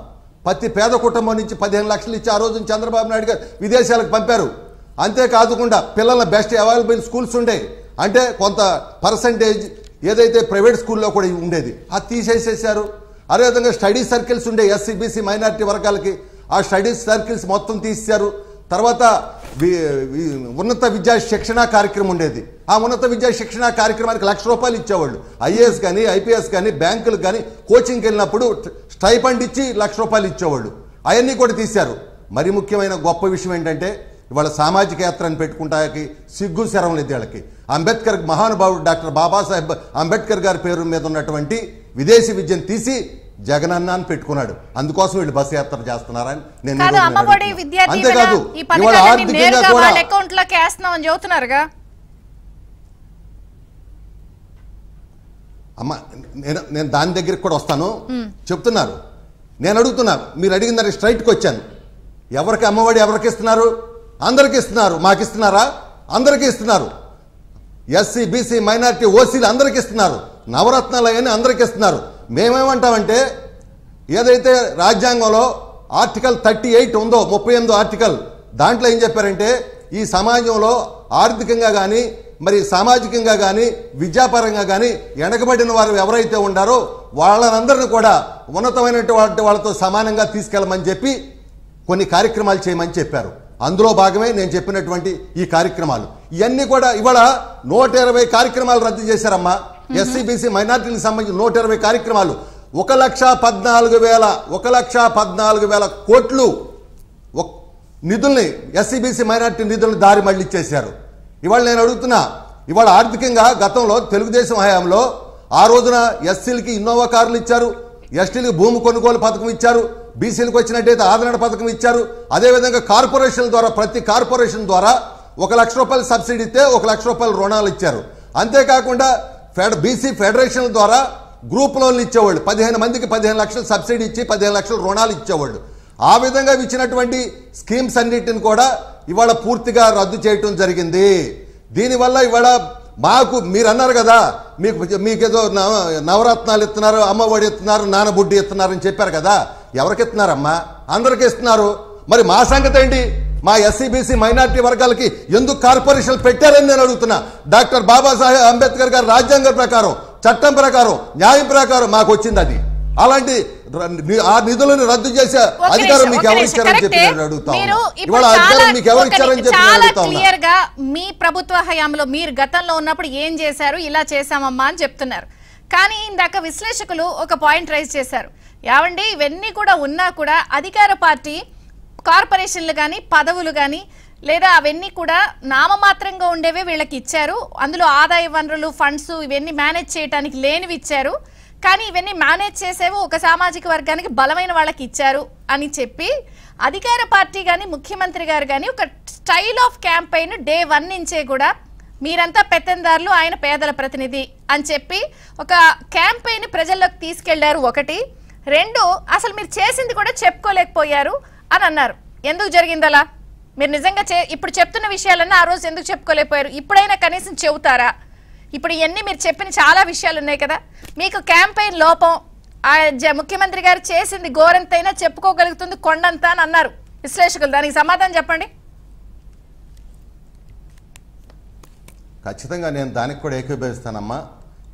ప్రతి పేద కుటుంబం నుంచి పదిహేను లక్షలు ఇచ్చి ఆ రోజు చంద్రబాబు నాయుడు గారు విదేశాలకు పంపారు అంతేకాదుకుండా పిల్లల బెస్ట్ అవైలబుల్ స్కూల్స్ ఉండే అంటే కొంత పర్సంటేజ్ ఏదైతే ప్రైవేట్ స్కూల్లో కూడా ఉండేది అది తీసేసేసారు అదేవిధంగా స్టడీ సర్కిల్స్ ఉండే ఎస్సీబీసీ మైనారిటీ వర్గాలకి ఆ స్టడీ సర్కిల్స్ మొత్తం తీసేశారు తర్వాత ఉన్నత విద్యా శిక్షణ కార్యక్రమం ఉండేది ఆ ఉన్నత విద్యా శిక్షణ కార్యక్రమానికి లక్ష రూపాయలు ఇచ్చేవాళ్ళు ఐఏఎస్ కానీ ఐపీఎస్ కానీ బ్యాంకులు కానీ కోచింగ్కి వెళ్ళినప్పుడు స్టైఫండ్ ఇచ్చి లక్ష రూపాయలు ఇచ్చేవాళ్ళు అవన్నీ కూడా తీశారు మరి ముఖ్యమైన గొప్ప విషయం ఏంటంటే ఇవాళ సామాజిక యాత్ర పెట్టుకుంటాకి సిగ్గు శరం లేదు వీళ్ళకి అంబేద్కర్ మహానుభావుడు డాక్టర్ బాబాసాహెబ్ అంబేద్కర్ గారి పేరు మీద ఉన్నటువంటి విదేశీ విద్యను తీసి జగన్ అని పెట్టుకున్నాడు అందుకోసం వీళ్ళు బస్ యాత్ర చేస్తున్నారని నేను అంతేకాదు అమ్మ నేను నేను దాని దగ్గరికి కూడా వస్తాను చెప్తున్నారు నేను అడుగుతున్నాను మీరు అడిగిన దానికి స్ట్రైట్కి వచ్చాను ఎవరికి అమ్మఒడి ఎవరికి ఇస్తున్నారు అందరికి ఇస్తున్నారు మాకు ఇస్తున్నారా అందరికీ ఇస్తున్నారు ఎస్సీ బీసీ మైనార్టీ ఓసీలు అందరికి ఇస్తున్నారు నవరత్నాలు అవన్నీ అందరికి ఇస్తున్నారు మేమేమంటామంటే ఏదైతే రాజ్యాంగంలో ఆర్టికల్ థర్టీ ఎయిట్ ఉందో ముప్పై ఎనిమిదో ఆర్టికల్ దాంట్లో ఏం చెప్పారంటే ఈ సమాజంలో ఆర్థికంగా కానీ మరి సామాజికంగా కానీ విద్యాపరంగా కానీ వెనకబడిన వారు ఎవరైతే ఉండారో వాళ్ళందరినీ కూడా ఉన్నతమైనటువంటి వాళ్ళతో సమానంగా తీసుకెళ్ళమని చెప్పి కొన్ని కార్యక్రమాలు చేయమని చెప్పారు అందులో భాగమే నేను చెప్పినటువంటి ఈ కార్యక్రమాలు ఇవన్నీ కూడా ఇవాళ నూట ఇరవై కార్యక్రమాలు రద్దు చేశారమ్మా ఎస్సీబీసీ బీసీ మైనార్టీలకు సంబంధించి నూట ఇరవై కార్యక్రమాలు ఒక లక్ష పద్నాలుగు వేల ఒక లక్ష పద్నాలుగు వేల కోట్లు నిధుల్ని ఎస్సీబీసీ మైనార్టీ నిధులను దారి మళ్ళీ ఇచ్చేశారు ఇవాళ నేను అడుగుతున్నా ఇవాళ ఆర్థికంగా గతంలో తెలుగుదేశం హయాంలో ఆ రోజున ఎస్సీలకి ఇన్నోవా కార్లు ఇచ్చారు ఎస్టీలకి భూమి కొనుగోలు పథకం ఇచ్చారు బీసీలకు వచ్చినట్టయితే ఆదరణ పథకం ఇచ్చారు అదేవిధంగా కార్పొరేషన్ల ద్వారా ప్రతి కార్పొరేషన్ ద్వారా ఒక లక్ష రూపాయలు సబ్సిడీ ఇస్తే ఒక లక్ష రూపాయలు రుణాలు ఇచ్చారు అంతేకాకుండా ఫెడ బీసీ ఫెడరేషన్ల ద్వారా గ్రూప్ లోన్లు ఇచ్చేవాళ్ళు పదిహేను మందికి పదిహేను లక్షలు సబ్సిడీ ఇచ్చి పదిహేను లక్షలు రుణాలు ఇచ్చేవాళ్ళు ఆ విధంగా ఇచ్చినటువంటి స్కీమ్స్ అన్నిటిని కూడా ఇవాళ పూర్తిగా రద్దు చేయటం జరిగింది దీనివల్ల ఇవాళ మాకు మీరు అన్నారు కదా మీకు మీకేదో నవరత్నాలు ఇస్తున్నారు అమ్మఒడి ఇస్తున్నారు నానబుడ్డి ఇస్తున్నారు అని చెప్పారు కదా ఎవరికి ఇస్తున్నారమ్మా అందరికి ఇస్తున్నారు మరి మా సంగతి ఏంటి మా ఎస్సీబీసీ మైనార్టీ వర్గాలకి ఎందుకు కార్పొరేషన్ పెట్టారని నేను అడుగుతున్నా డాక్టర్ బాబాసాహెబ్ అంబేద్కర్ గారు రాజ్యాంగం ప్రకారం చట్టం ప్రకారం న్యాయం ప్రకారం మాకు వచ్చింది అది అలాంటి ఆ నిధులను రద్దు చేసే అధికారం మీకు ఎవరు ఇచ్చారని చెప్పి అడుగుతాను మీకు ఎవరు ఇచ్చారని చెప్పి క్లియర్ గా మీ ప్రభుత్వ హయాంలో మీరు గతంలో ఉన్నప్పుడు ఏం చేశారు ఇలా చేశామమ్మా అని చెప్తున్నారు కానీ ఇందాక విశ్లేషకులు ఒక పాయింట్ రైజ్ చేశారు ఏమండి ఇవన్నీ కూడా ఉన్నా కూడా అధికార పార్టీ కార్పొరేషన్లు కానీ పదవులు కానీ లేదా అవన్నీ కూడా నామమాత్రంగా ఉండేవే వీళ్ళకి ఇచ్చారు అందులో ఆదాయ వనరులు ఫండ్స్ ఇవన్నీ మేనేజ్ చేయడానికి లేనివి ఇచ్చారు కానీ ఇవన్నీ మేనేజ్ చేసేవి ఒక సామాజిక వర్గానికి బలమైన వాళ్ళకి ఇచ్చారు అని చెప్పి అధికార పార్టీ కానీ ముఖ్యమంత్రి గారు కానీ ఒక style of campaign day one నుంచే కూడా మీరంతా పెత్తందారులు ఆయన పేదల ప్రతినిధి అని చెప్పి ఒక క్యాంపెయిన్ ప్రజల్లోకి తీసుకెళ్లారు ఒకటి రెండు అసలు మీరు చేసింది కూడా చెప్పుకోలేకపోయారు అని అన్నారు ఎందుకు జరిగింది అలా మీరు నిజంగా ఇప్పుడు చెప్తున్న విషయాలన్నీ ఆ రోజు ఎందుకు చెప్పుకోలేకపోయారు ఇప్పుడైనా కనీసం చెబుతారా ఇప్పుడు ఇవన్నీ మీరు చెప్పిన చాలా విషయాలు ఉన్నాయి కదా మీకు క్యాంపెయిన్ లోపం ముఖ్యమంత్రి గారు చేసింది ఘోరంతైనా చెప్పుకోగలుగుతుంది కొండంత అని అన్నారు విశ్లేషకులు దానికి సమాధానం చెప్పండి ఖచ్చితంగా నేను దానికి కూడా ఏకీభవిస్తానమ్మా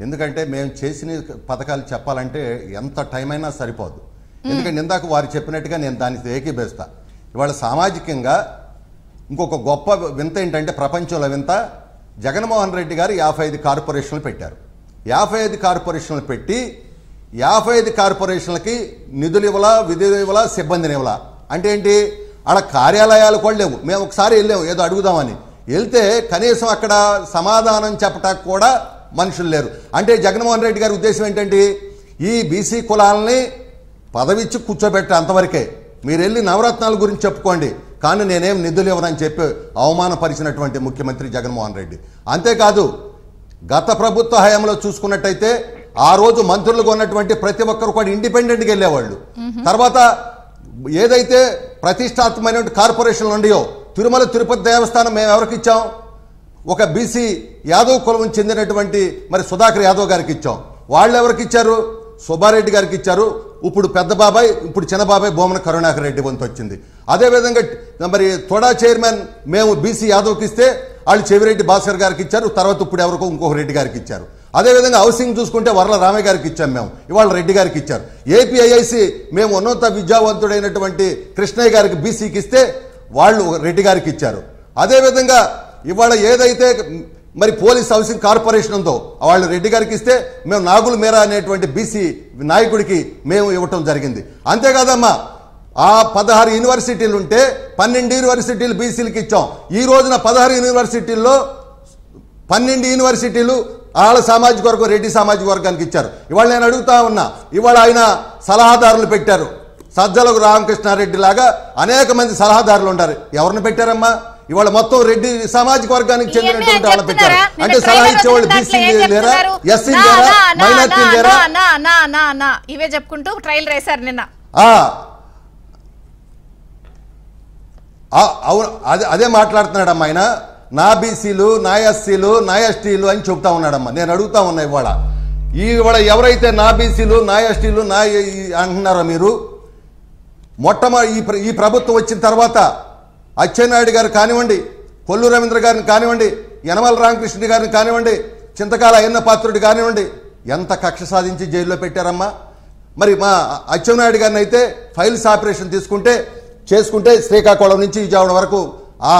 ఎందుకంటే మేము చేసిన పథకాలు చెప్పాలంటే ఎంత టైం అయినా సరిపోదు ఎందుకంటే ఇందాక వారు చెప్పినట్టుగా నేను దాని ఏకీభవిస్తా ఇవాళ సామాజికంగా ఇంకొక గొప్ప వింత ఏంటంటే ప్రపంచంలో వింత జగన్మోహన్ రెడ్డి గారు యాభై ఐదు కార్పొరేషన్లు పెట్టారు యాభై ఐదు కార్పొరేషన్లు పెట్టి యాభై ఐదు కార్పొరేషన్లకి నిధులు ఇవ్వలా విధులు ఇవ్వలా సిబ్బందిని ఇవ్వలా అంటే ఏంటి అక్కడ కార్యాలయాలు కూడా లేవు మేము ఒకసారి వెళ్ళాము ఏదో అడుగుదామని వెళ్తే కనీసం అక్కడ సమాధానం చెప్పటానికి కూడా మనుషులు లేరు అంటే జగన్మోహన్ రెడ్డి గారి ఉద్దేశం ఏంటంటే ఈ బీసీ కులాలని పదవిచ్చి కూర్చోబెట్ట అంతవరకే మీరు వెళ్ళి నవరత్నాల గురించి చెప్పుకోండి కానీ నేనేం నిధులు ఇవ్వనని చెప్పి అవమానపరిచినటువంటి ముఖ్యమంత్రి జగన్మోహన్ రెడ్డి అంతేకాదు గత ప్రభుత్వ హయాంలో చూసుకున్నట్టయితే ఆ రోజు మంత్రులుగా ఉన్నటువంటి ప్రతి ఒక్కరు కూడా ఇండిపెండెంట్గా వెళ్ళేవాళ్ళు తర్వాత ఏదైతే ప్రతిష్టాత్మకమైనటువంటి కార్పొరేషన్లు ఉండయో తిరుమల తిరుపతి దేవస్థానం మేము ఎవరికి ఇచ్చాం ఒక బీసీ యాదవ్ కులం చెందినటువంటి మరి సుధాకర్ యాదవ్ గారికి ఇచ్చాం వాళ్ళు ఎవరికి ఇచ్చారు సుబ్బారెడ్డి గారికి ఇచ్చారు ఇప్పుడు పెద్ద బాబాయ్ ఇప్పుడు చిన్న బాబాయ్ బోమన కరుణాకర్ రెడ్డి వంతు వచ్చింది అదేవిధంగా మరి తోడా చైర్మన్ మేము బీసీ యాదవ్కి ఇస్తే వాళ్ళు చెవిరెడ్డి భాస్కర్ గారికి ఇచ్చారు తర్వాత ఇప్పుడు ఎవరికో ఇంకొక రెడ్డి గారికి ఇచ్చారు అదేవిధంగా హౌసింగ్ చూసుకుంటే వరల రామయ్య గారికి ఇచ్చాం మేము ఇవాళ రెడ్డి గారికి ఇచ్చారు ఏపీఐఐసి మేము ఉన్నత విద్యావంతుడైనటువంటి కృష్ణయ్య గారికి బీసీకి ఇస్తే వాళ్ళు రెడ్డి గారికి ఇచ్చారు అదేవిధంగా ఇవాళ ఏదైతే మరి పోలీస్ హౌసింగ్ కార్పొరేషన్ ఉందో వాళ్ళు రెడ్డి గారికి ఇస్తే మేము నాగుల మేరా అనేటువంటి బీసీ నాయకుడికి మేము ఇవ్వటం జరిగింది అంతేకాదమ్మా ఆ పదహారు యూనివర్సిటీలు ఉంటే పన్నెండు యూనివర్సిటీలు బీసీలకు ఇచ్చాం ఈ రోజున పదహారు యూనివర్సిటీల్లో పన్నెండు యూనివర్సిటీలు వాళ్ళ సామాజిక వర్గం రెడ్డి సామాజిక వర్గానికి ఇచ్చారు ఇవాళ నేను అడుగుతా ఉన్నా ఇవాళ ఆయన సలహాదారులు పెట్టారు సజ్జలకు రామకృష్ణారెడ్డి లాగా అనేక మంది సలహాదారులు ఉంటారు ఎవరిని పెట్టారమ్మా ఇవాళ మొత్తం రెడ్డి సామాజిక వర్గానికి చెందినటువంటి వాళ్ళు పెట్టారు అంటే సలహా ఇచ్చేవాళ్ళు బీసీ లేరా ఎస్సీ లేరా మైనార్టీ లేరా ఇవే చెప్పుకుంటూ ట్రైల్ రేసారు నిన్న అవును అదే అదే మాట్లాడుతున్నాడమ్మా ఆయన నా బీసీలు నా ఎస్సీలు నా ఎస్టీలు అని చెప్తా ఉన్నాడమ్మా నేను అడుగుతా ఉన్నా ఇవాళ ఇవాళ ఎవరైతే నా బీసీలు నా ఎస్టీలు నా అంటున్నారో మీరు మొట్టమొదటి ఈ ప్రభుత్వం వచ్చిన తర్వాత అచ్చెన్నాయుడు గారు కానివ్వండి కొల్లు రవీంద్ర గారిని కానివ్వండి యనమల రామకృష్ణుడి గారిని కానివ్వండి చింతకాల అయ్యన్న పాత్రుడు కానివ్వండి ఎంత కక్ష సాధించి జైల్లో పెట్టారమ్మా మరి మా అచ్చెన్నాయుడు గారిని అయితే ఫైల్స్ ఆపరేషన్ తీసుకుంటే చేసుకుంటే శ్రీకాకుళం నుంచి విజయవాడ వరకు ఆ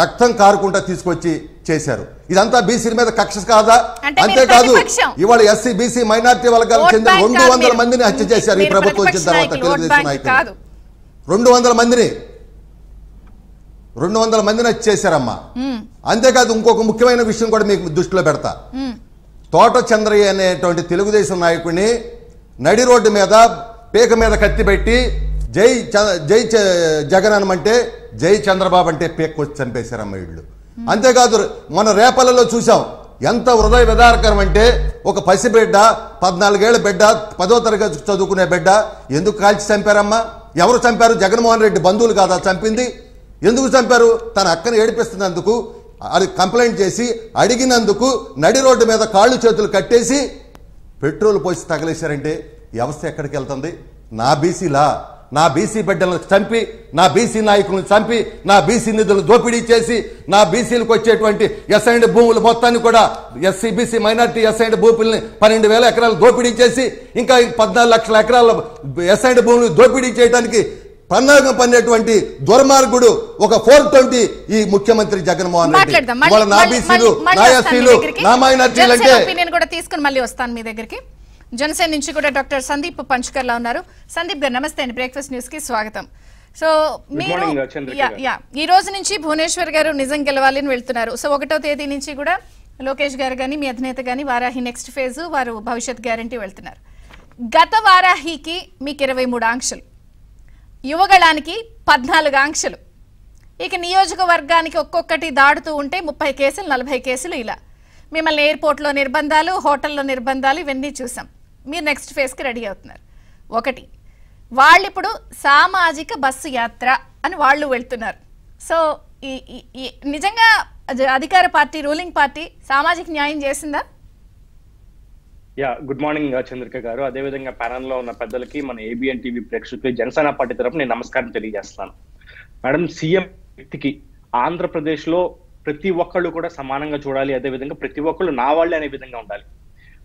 రక్తం కారుకుంటా తీసుకొచ్చి చేశారు ఇదంతా బీసీల మీద కక్ష కాదా అంతేకాదు ఇవాళ ఎస్సీ బీసీ మైనార్టీ వర్గాలకు చెందిన రెండు వందల మందిని హత్య చేశారు ఈ ప్రభుత్వం వచ్చిన తర్వాత తెలుగుదేశం నాయకులు రెండు వందల మందిని రెండు వందల మందిని వచ్చేసారమ్మా అంతేకాదు ఇంకొక ముఖ్యమైన విషయం కూడా మీకు దృష్టిలో పెడతా తోట చంద్రయ్య అనేటువంటి తెలుగుదేశం నాయకుడిని నడి రోడ్డు మీద పేక మీద కత్తి పెట్టి జై జై జగన్ అనమంటే జై చంద్రబాబు అంటే వచ్చి చంపేశారమ్మ వీళ్ళు అంతేకాదు మన రేపలలో చూసాం ఎంత హృదయ విదారకరం అంటే ఒక పసి బిడ్డ పద్నాలుగేళ్ల బిడ్డ పదో తరగతి చదువుకునే బిడ్డ ఎందుకు కాల్చి చంపారమ్మా ఎవరు చంపారు జగన్మోహన్ రెడ్డి బంధువులు కాదా చంపింది ఎందుకు చంపారు తన అక్కను ఏడిపిస్తున్నందుకు అది కంప్లైంట్ చేసి అడిగినందుకు నడి రోడ్డు మీద కాళ్ళు చేతులు కట్టేసి పెట్రోల్ పోసి తగలేశారంటే వ్యవస్థ ఎక్కడికి వెళ్తుంది నా బీసీలా నా బీసీ బిడ్డలను చంపి నా బీసీ నాయకులను చంపి నా బీసీ నిధులు దోపిడీ చేసి నా బీసీలకు వచ్చేటువంటి ఎస్ఐండ్ భూములు మొత్తాన్ని కూడా ఎస్సీ బీసీ మైనార్టీ ఎస్ఐండ్ భూముల్ని పన్నెండు వేల ఎకరాలు దోపిడీ చేసి ఇంకా పద్నాలుగు లక్షల ఎకరాల ఎస్ఐండ్ భూములు దోపిడీ చేయడానికి పన్నాగం పన్నేటువంటి దుర్మార్గుడు ఒక ఫోర్ ట్వంటీ ఈ ముఖ్యమంత్రి జగన్మోహన్ రెడ్డి వాళ్ళ నా బీసీలు నా ఎస్సీలు నా మైనార్టీలు అంటే తీసుకుని మళ్ళీ వస్తాను మీ దగ్గరికి జనసేన నుంచి కూడా డాక్టర్ సందీప్ పంచుకర్లా ఉన్నారు సందీప్ గారు నమస్తే అండి బ్రేక్ఫాస్ట్ న్యూస్ కి స్వాగతం సో మీరు uh, ఈ రోజు నుంచి భువనేశ్వర్ గారు నిజం గెలవాలని వెళ్తున్నారు సో ఒకటో తేదీ నుంచి కూడా లోకేష్ గారు కానీ మీ అధినేత కానీ వారాహి నెక్స్ట్ ఫేజ్ వారు భవిష్యత్ గ్యారంటీ వెళ్తున్నారు గత వారాహికి మీకు ఇరవై మూడు ఆంక్షలు యువగళానికి పద్నాలుగు ఆంక్షలు ఇక నియోజకవర్గానికి ఒక్కొక్కటి దాడుతూ ఉంటే ముప్పై కేసులు నలభై కేసులు ఇలా మిమ్మల్ని ఎయిర్పోర్ట్లో నిర్బంధాలు హోటల్లో నిర్బంధాలు ఇవన్నీ చూసాం మీరు నెక్స్ట్ ఫేజ్కి రెడీ అవుతున్నారు ఒకటి వాళ్ళు ఇప్పుడు సామాజిక బస్సు యాత్ర అని వాళ్ళు వెళ్తున్నారు సో ఈ నిజంగా అధికార పార్టీ రూలింగ్ పార్టీ సామాజిక న్యాయం చేసిందా యా గుడ్ మార్నింగ్ చంద్రిక గారు అదేవిధంగా ప్యానల్ లో ఉన్న పెద్దలకి మన ఏబిఎన్ టీవీ ప్రేక్షకులకి జనసేన పార్టీ తరఫు నేను నమస్కారం తెలియజేస్తాను మేడం సీఎం వ్యక్తికి ఆంధ్రప్రదేశ్ లో ప్రతి ఒక్కళ్ళు కూడా సమానంగా చూడాలి అదేవిధంగా ప్రతి ఒక్కళ్ళు నా వాళ్ళే అనే విధంగా ఉండాలి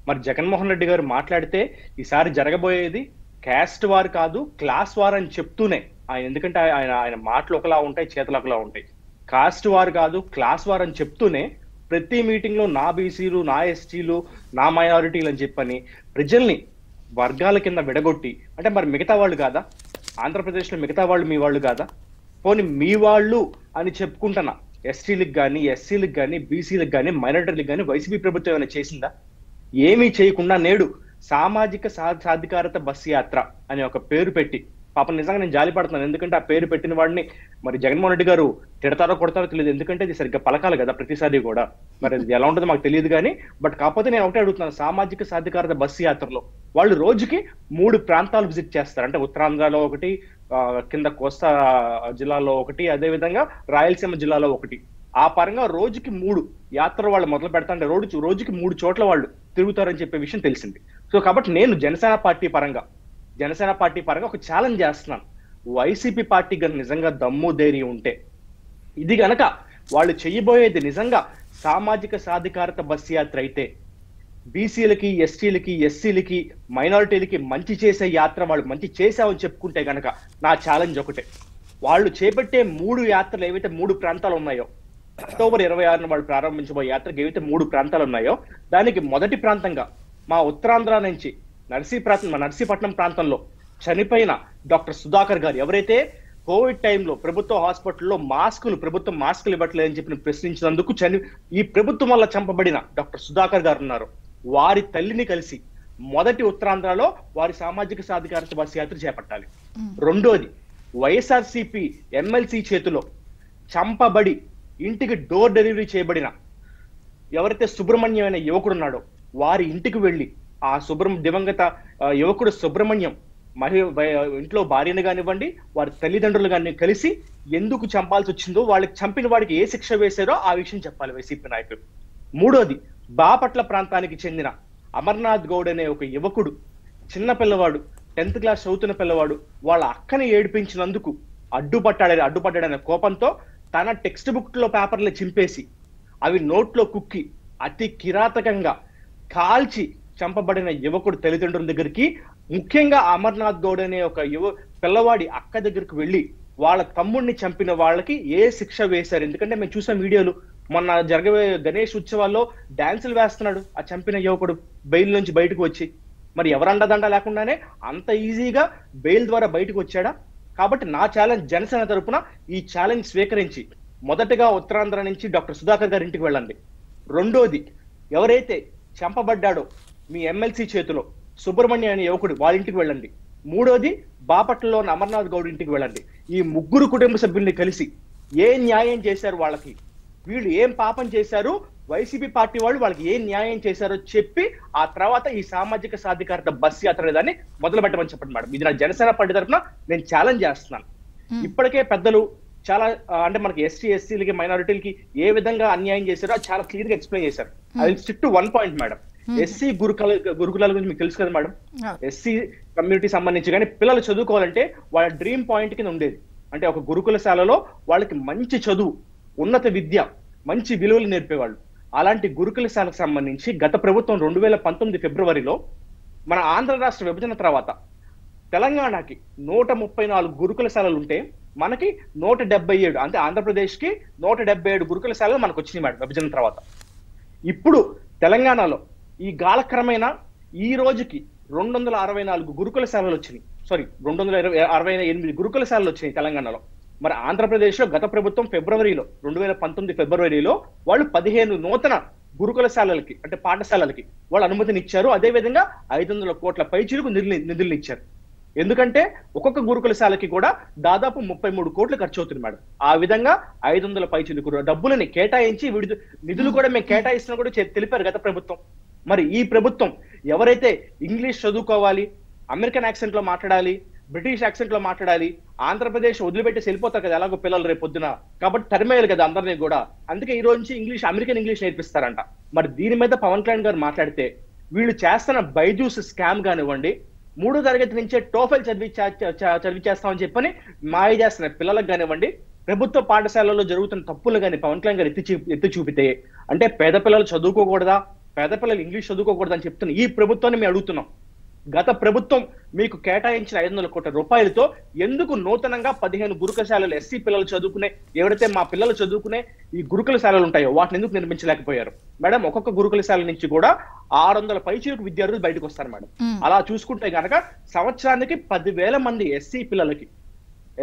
మరి జగన్మోహన్ రెడ్డి గారు మాట్లాడితే ఈసారి జరగబోయేది క్యాస్ట్ వార్ కాదు క్లాస్ వార్ అని చెప్తూనే ఆయన ఎందుకంటే ఆయన ఆయన మాటలు ఒకలా ఉంటాయి చేతులు ఒకలా ఉంటాయి కాస్ట్ వార్ కాదు క్లాస్ వార్ అని చెప్తూనే ప్రతి మీటింగ్ లో నా బీసీలు నా ఎస్టీలు నా మైనారిటీలు అని చెప్పని ప్రజల్ని వర్గాల కింద విడగొట్టి అంటే మరి మిగతా వాళ్ళు కాదా ఆంధ్రప్రదేశ్లో మిగతా వాళ్ళు మీ వాళ్ళు కాదా పోనీ మీ వాళ్ళు అని చెప్పుకుంటున్నా ఎస్టీలకు కానీ ఎస్సీలకు కానీ బీసీలకు కానీ మైనారిటీలకు కానీ వైసీపీ ప్రభుత్వం ఏమైనా చేసిందా ఏమీ చేయకుండా నేడు సామాజిక సాధికారత బస్ యాత్ర అనే ఒక పేరు పెట్టి పాపం నిజంగా నేను జాలి పడుతున్నాను ఎందుకంటే ఆ పేరు పెట్టిన వాడిని మరి జగన్మోహన్ రెడ్డి గారు తిడతారో కొడతారో తెలియదు ఎందుకంటే ఇది సరిగ్గా పలకాలి కదా ప్రతిసారి కూడా మరి అది ఎలా ఉంటుందో మాకు తెలియదు కానీ బట్ కాకపోతే నేను ఒకటే అడుగుతున్నాను సామాజిక సాధికారత బస్సు యాత్రలో వాళ్ళు రోజుకి మూడు ప్రాంతాలు విజిట్ చేస్తారు అంటే ఉత్తరాంధ్రలో ఒకటి కింద కోస్తా జిల్లాలో ఒకటి అదేవిధంగా రాయలసీమ జిల్లాలో ఒకటి ఆ పరంగా రోజుకి మూడు యాత్ర వాళ్ళు మొదలు పెడతాంటే రోజు రోజుకి మూడు చోట్ల వాళ్ళు తిరుగుతారని చెప్పే విషయం తెలిసింది సో కాబట్టి నేను జనసేన పార్టీ పరంగా జనసేన పార్టీ పరంగా ఒక ఛాలెంజ్ చేస్తున్నాను వైసీపీ పార్టీ కనుక నిజంగా దమ్ము ధైర్యం ఉంటే ఇది గనక వాళ్ళు చేయబోయేది నిజంగా సామాజిక సాధికారత బస్ యాత్ర అయితే బీసీలకి ఎస్టీలకి ఎస్సీలకి మైనారిటీలకి మంచి చేసే యాత్ర వాళ్ళు మంచి చేశావని చెప్పుకుంటే గనక నా ఛాలెంజ్ ఒకటే వాళ్ళు చేపట్టే మూడు యాత్రలు ఏవైతే మూడు ప్రాంతాలు ఉన్నాయో అక్టోబర్ ఇరవై ఆరున వాళ్ళు ప్రారంభించబోయే యాత్రకి ఏవైతే మూడు ప్రాంతాలు ఉన్నాయో దానికి మొదటి ప్రాంతంగా మా ఉత్తరాంధ్ర నుంచి నర్సీ ప్రాంతం మా నర్సీపట్నం ప్రాంతంలో చనిపోయిన డాక్టర్ సుధాకర్ గారు ఎవరైతే కోవిడ్ టైంలో ప్రభుత్వ హాస్పిటల్లో మాస్కులు ప్రభుత్వం మాస్కులు ఇవ్వట్లేదని చెప్పి ప్రశ్నించినందుకు చని ఈ ప్రభుత్వం వల్ల చంపబడిన డాక్టర్ సుధాకర్ గారు ఉన్నారు వారి తల్లిని కలిసి మొదటి ఉత్తరాంధ్రలో వారి సామాజిక సాధికారత బస్సు యాత్ర చేపట్టాలి రెండోది వైఎస్ఆర్సిపి ఎమ్మెల్సీ చేతిలో చంపబడి ఇంటికి డోర్ డెలివరీ చేయబడిన ఎవరైతే సుబ్రహ్మణ్యం అనే యువకుడు ఉన్నాడో వారి ఇంటికి వెళ్ళి ఆ సుబ్రహ్మ దివంగత యువకుడు సుబ్రహ్మణ్యం మహి ఇంట్లో భార్యను కానివ్వండి వారి తల్లిదండ్రులు కానీ కలిసి ఎందుకు చంపాల్సి వచ్చిందో వాళ్ళకి చంపిన వాడికి ఏ శిక్ష వేశారో ఆ విషయం చెప్పాలి వైసీపీ నాయకులు మూడోది బాపట్ల ప్రాంతానికి చెందిన అమర్నాథ్ గౌడ్ అనే ఒక యువకుడు చిన్న పిల్లవాడు టెన్త్ క్లాస్ చదువుతున్న పిల్లవాడు వాళ్ళ అక్కని ఏడిపించినందుకు అడ్డుపట్టాడని అడ్డుపడ్డాడనే కోపంతో తన టెక్స్ట్ బుక్లో పేపర్లు చింపేసి అవి నోట్లో కుక్కి అతి కిరాతకంగా కాల్చి చంపబడిన యువకుడు తల్లిదండ్రుల దగ్గరికి ముఖ్యంగా అమర్నాథ్ గౌడ్ అనే ఒక యువ పిల్లవాడి అక్క దగ్గరికి వెళ్ళి వాళ్ళ తమ్ముడిని చంపిన వాళ్ళకి ఏ శిక్ష వేశారు ఎందుకంటే మేము చూసాం వీడియోలు మొన్న జరగబోయే గణేష్ ఉత్సవాల్లో డాన్సులు వేస్తున్నాడు ఆ చంపిన యువకుడు బెయిల్ నుంచి బయటకు వచ్చి మరి ఎవరు అండదండ లేకుండానే అంత ఈజీగా బెయిల్ ద్వారా బయటకు వచ్చాడా కాబట్టి నా ఛాలెంజ్ జనసేన తరపున ఈ ఛాలెంజ్ స్వీకరించి మొదటగా ఉత్తరాంధ్ర నుంచి డాక్టర్ సుధాకర్ గారి ఇంటికి వెళ్ళండి రెండోది ఎవరైతే చంపబడ్డాడో మీ ఎమ్మెల్సీ చేతిలో సుబ్రహ్మణ్యం అనే యువకుడు వాళ్ళ ఇంటికి వెళ్ళండి మూడోది బాపట్లలో అమర్నాథ్ గౌడ్ ఇంటికి వెళ్ళండి ఈ ముగ్గురు కుటుంబ సభ్యుల్ని కలిసి ఏ న్యాయం చేశారు వాళ్ళకి వీళ్ళు ఏం పాపం చేశారు వైసీపీ పార్టీ వాళ్ళు వాళ్ళకి ఏం న్యాయం చేశారో చెప్పి ఆ తర్వాత ఈ సామాజిక సాధికారత బస్ యాత్ర దాన్ని మొదలు పెట్టమని చెప్పండి మేడం ఇది నా జనసేన పార్టీ తరఫున నేను ఛాలెంజ్ చేస్తున్నాను ఇప్పటికే పెద్దలు చాలా అంటే మనకి ఎస్సీ ఎస్సీలకి మైనారిటీలకి ఏ విధంగా అన్యాయం చేశారో చాలా క్లియర్ గా ఎక్స్ప్లెయిన్ చేశారు అది stick to one point madam SC గురుకుల గురుకులాల గురించి మీకు తెలుసు కదా మేడం ఎస్సీ కమ్యూనిటీ సంబంధించి కానీ పిల్లలు చదువుకోవాలంటే వాళ్ళ డ్రీమ్ పాయింట్ కింద ఉండేది అంటే ఒక గురుకుల శాలలో వాళ్ళకి మంచి చదువు ఉన్నత విద్య మంచి విలువలు నేర్పేవాళ్ళు అలాంటి గురుకుల శాలకు సంబంధించి గత ప్రభుత్వం రెండు వేల పంతొమ్మిది ఫిబ్రవరిలో మన ఆంధ్ర రాష్ట్ర విభజన తర్వాత తెలంగాణకి నూట ముప్పై నాలుగు గురుకుల శాలలు ఉంటే మనకి నూట డెబ్బై ఏడు అంటే ఆంధ్రప్రదేశ్కి నూట డెబ్బై ఏడు గురుకుల శాలలు మనకు వచ్చినాయి మేడం విభజన తర్వాత ఇప్పుడు తెలంగాణలో ఈ కాలక్రమేణా ఈ రోజుకి రెండు వందల అరవై నాలుగు గురుకుల శాలలు వచ్చినాయి సారీ రెండు వందల ఇరవై అరవై ఎనిమిది గురుకుల శాలలు వచ్చినాయి తెలంగాణలో మరి ఆంధ్రప్రదేశ్లో గత ప్రభుత్వం ఫిబ్రవరిలో రెండు వేల పంతొమ్మిది ఫిబ్రవరిలో వాళ్ళు పదిహేను నూతన గురుకులశాలలకి అంటే పాఠశాలలకి వాళ్ళు అనుమతిని ఇచ్చారు అదేవిధంగా ఐదు వందల కోట్ల పైచీలకు నిధులు ఇచ్చారు ఎందుకంటే ఒక్కొక్క గురుకులశాలకి కూడా దాదాపు ముప్పై మూడు కోట్లు ఖర్చు అవుతుంది మేడం ఆ విధంగా ఐదు వందల పైచీలకు డబ్బులని కేటాయించి విడుదల నిధులు కూడా మేము కేటాయిస్తున్నా కూడా తెలిపారు గత ప్రభుత్వం మరి ఈ ప్రభుత్వం ఎవరైతే ఇంగ్లీష్ చదువుకోవాలి అమెరికన్ యాక్సెంట్ లో మాట్లాడాలి బ్రిటిష్ యాక్సెంట్ లో మాట్లాడాలి ఆంధ్రప్రదేశ్ వదిలిపెట్టి వెళ్ళిపోతారు కదా ఎలాగో పిల్లలు రేపు పొద్దున కాబట్టి తరిమేయాలి కదా అందరినీ కూడా అందుకే ఈ రోజు నుంచి ఇంగ్లీష్ అమెరికన్ ఇంగ్లీష్ నేర్పిస్తారంట మరి దీని మీద పవన్ కళ్యాణ్ గారు మాట్లాడితే వీళ్ళు చేస్తున్న బైజూస్ స్కామ్ కానివ్వండి మూడో తరగతి నుంచే టోఫెల్ చదివి చేస్తామని చెప్పని మాయ చేస్తున్న పిల్లలకు కానివ్వండి ప్రభుత్వ పాఠశాలలో జరుగుతున్న తప్పులు కానీ పవన్ కళ్యాణ్ గారు ఎత్తి ఎత్తి చూపితే అంటే పేద పిల్లలు చదువుకోకూడదా పేద పిల్లలు ఇంగ్లీష్ చదువుకోకూడదని చెప్తున్న ఈ ప్రభుత్వాన్ని మేము అడుగుతున్నాం గత ప్రభుత్వం మీకు కేటాయించిన ఐదు వందల కోట్ల రూపాయలతో ఎందుకు నూతనంగా పదిహేను గురుకశాలలు ఎస్సీ పిల్లలు చదువుకునే ఎవరైతే మా పిల్లలు చదువుకునే ఈ గురుకుల శాలలు ఉంటాయో వాటిని ఎందుకు నిర్మించలేకపోయారు మేడం ఒక్కొక్క గురుకుల శాల నుంచి కూడా ఆరు వందల పైచీలకు విద్యార్థులు బయటకు వస్తారు మేడం అలా చూసుకుంటే కనుక సంవత్సరానికి పదివేల మంది ఎస్సీ పిల్లలకి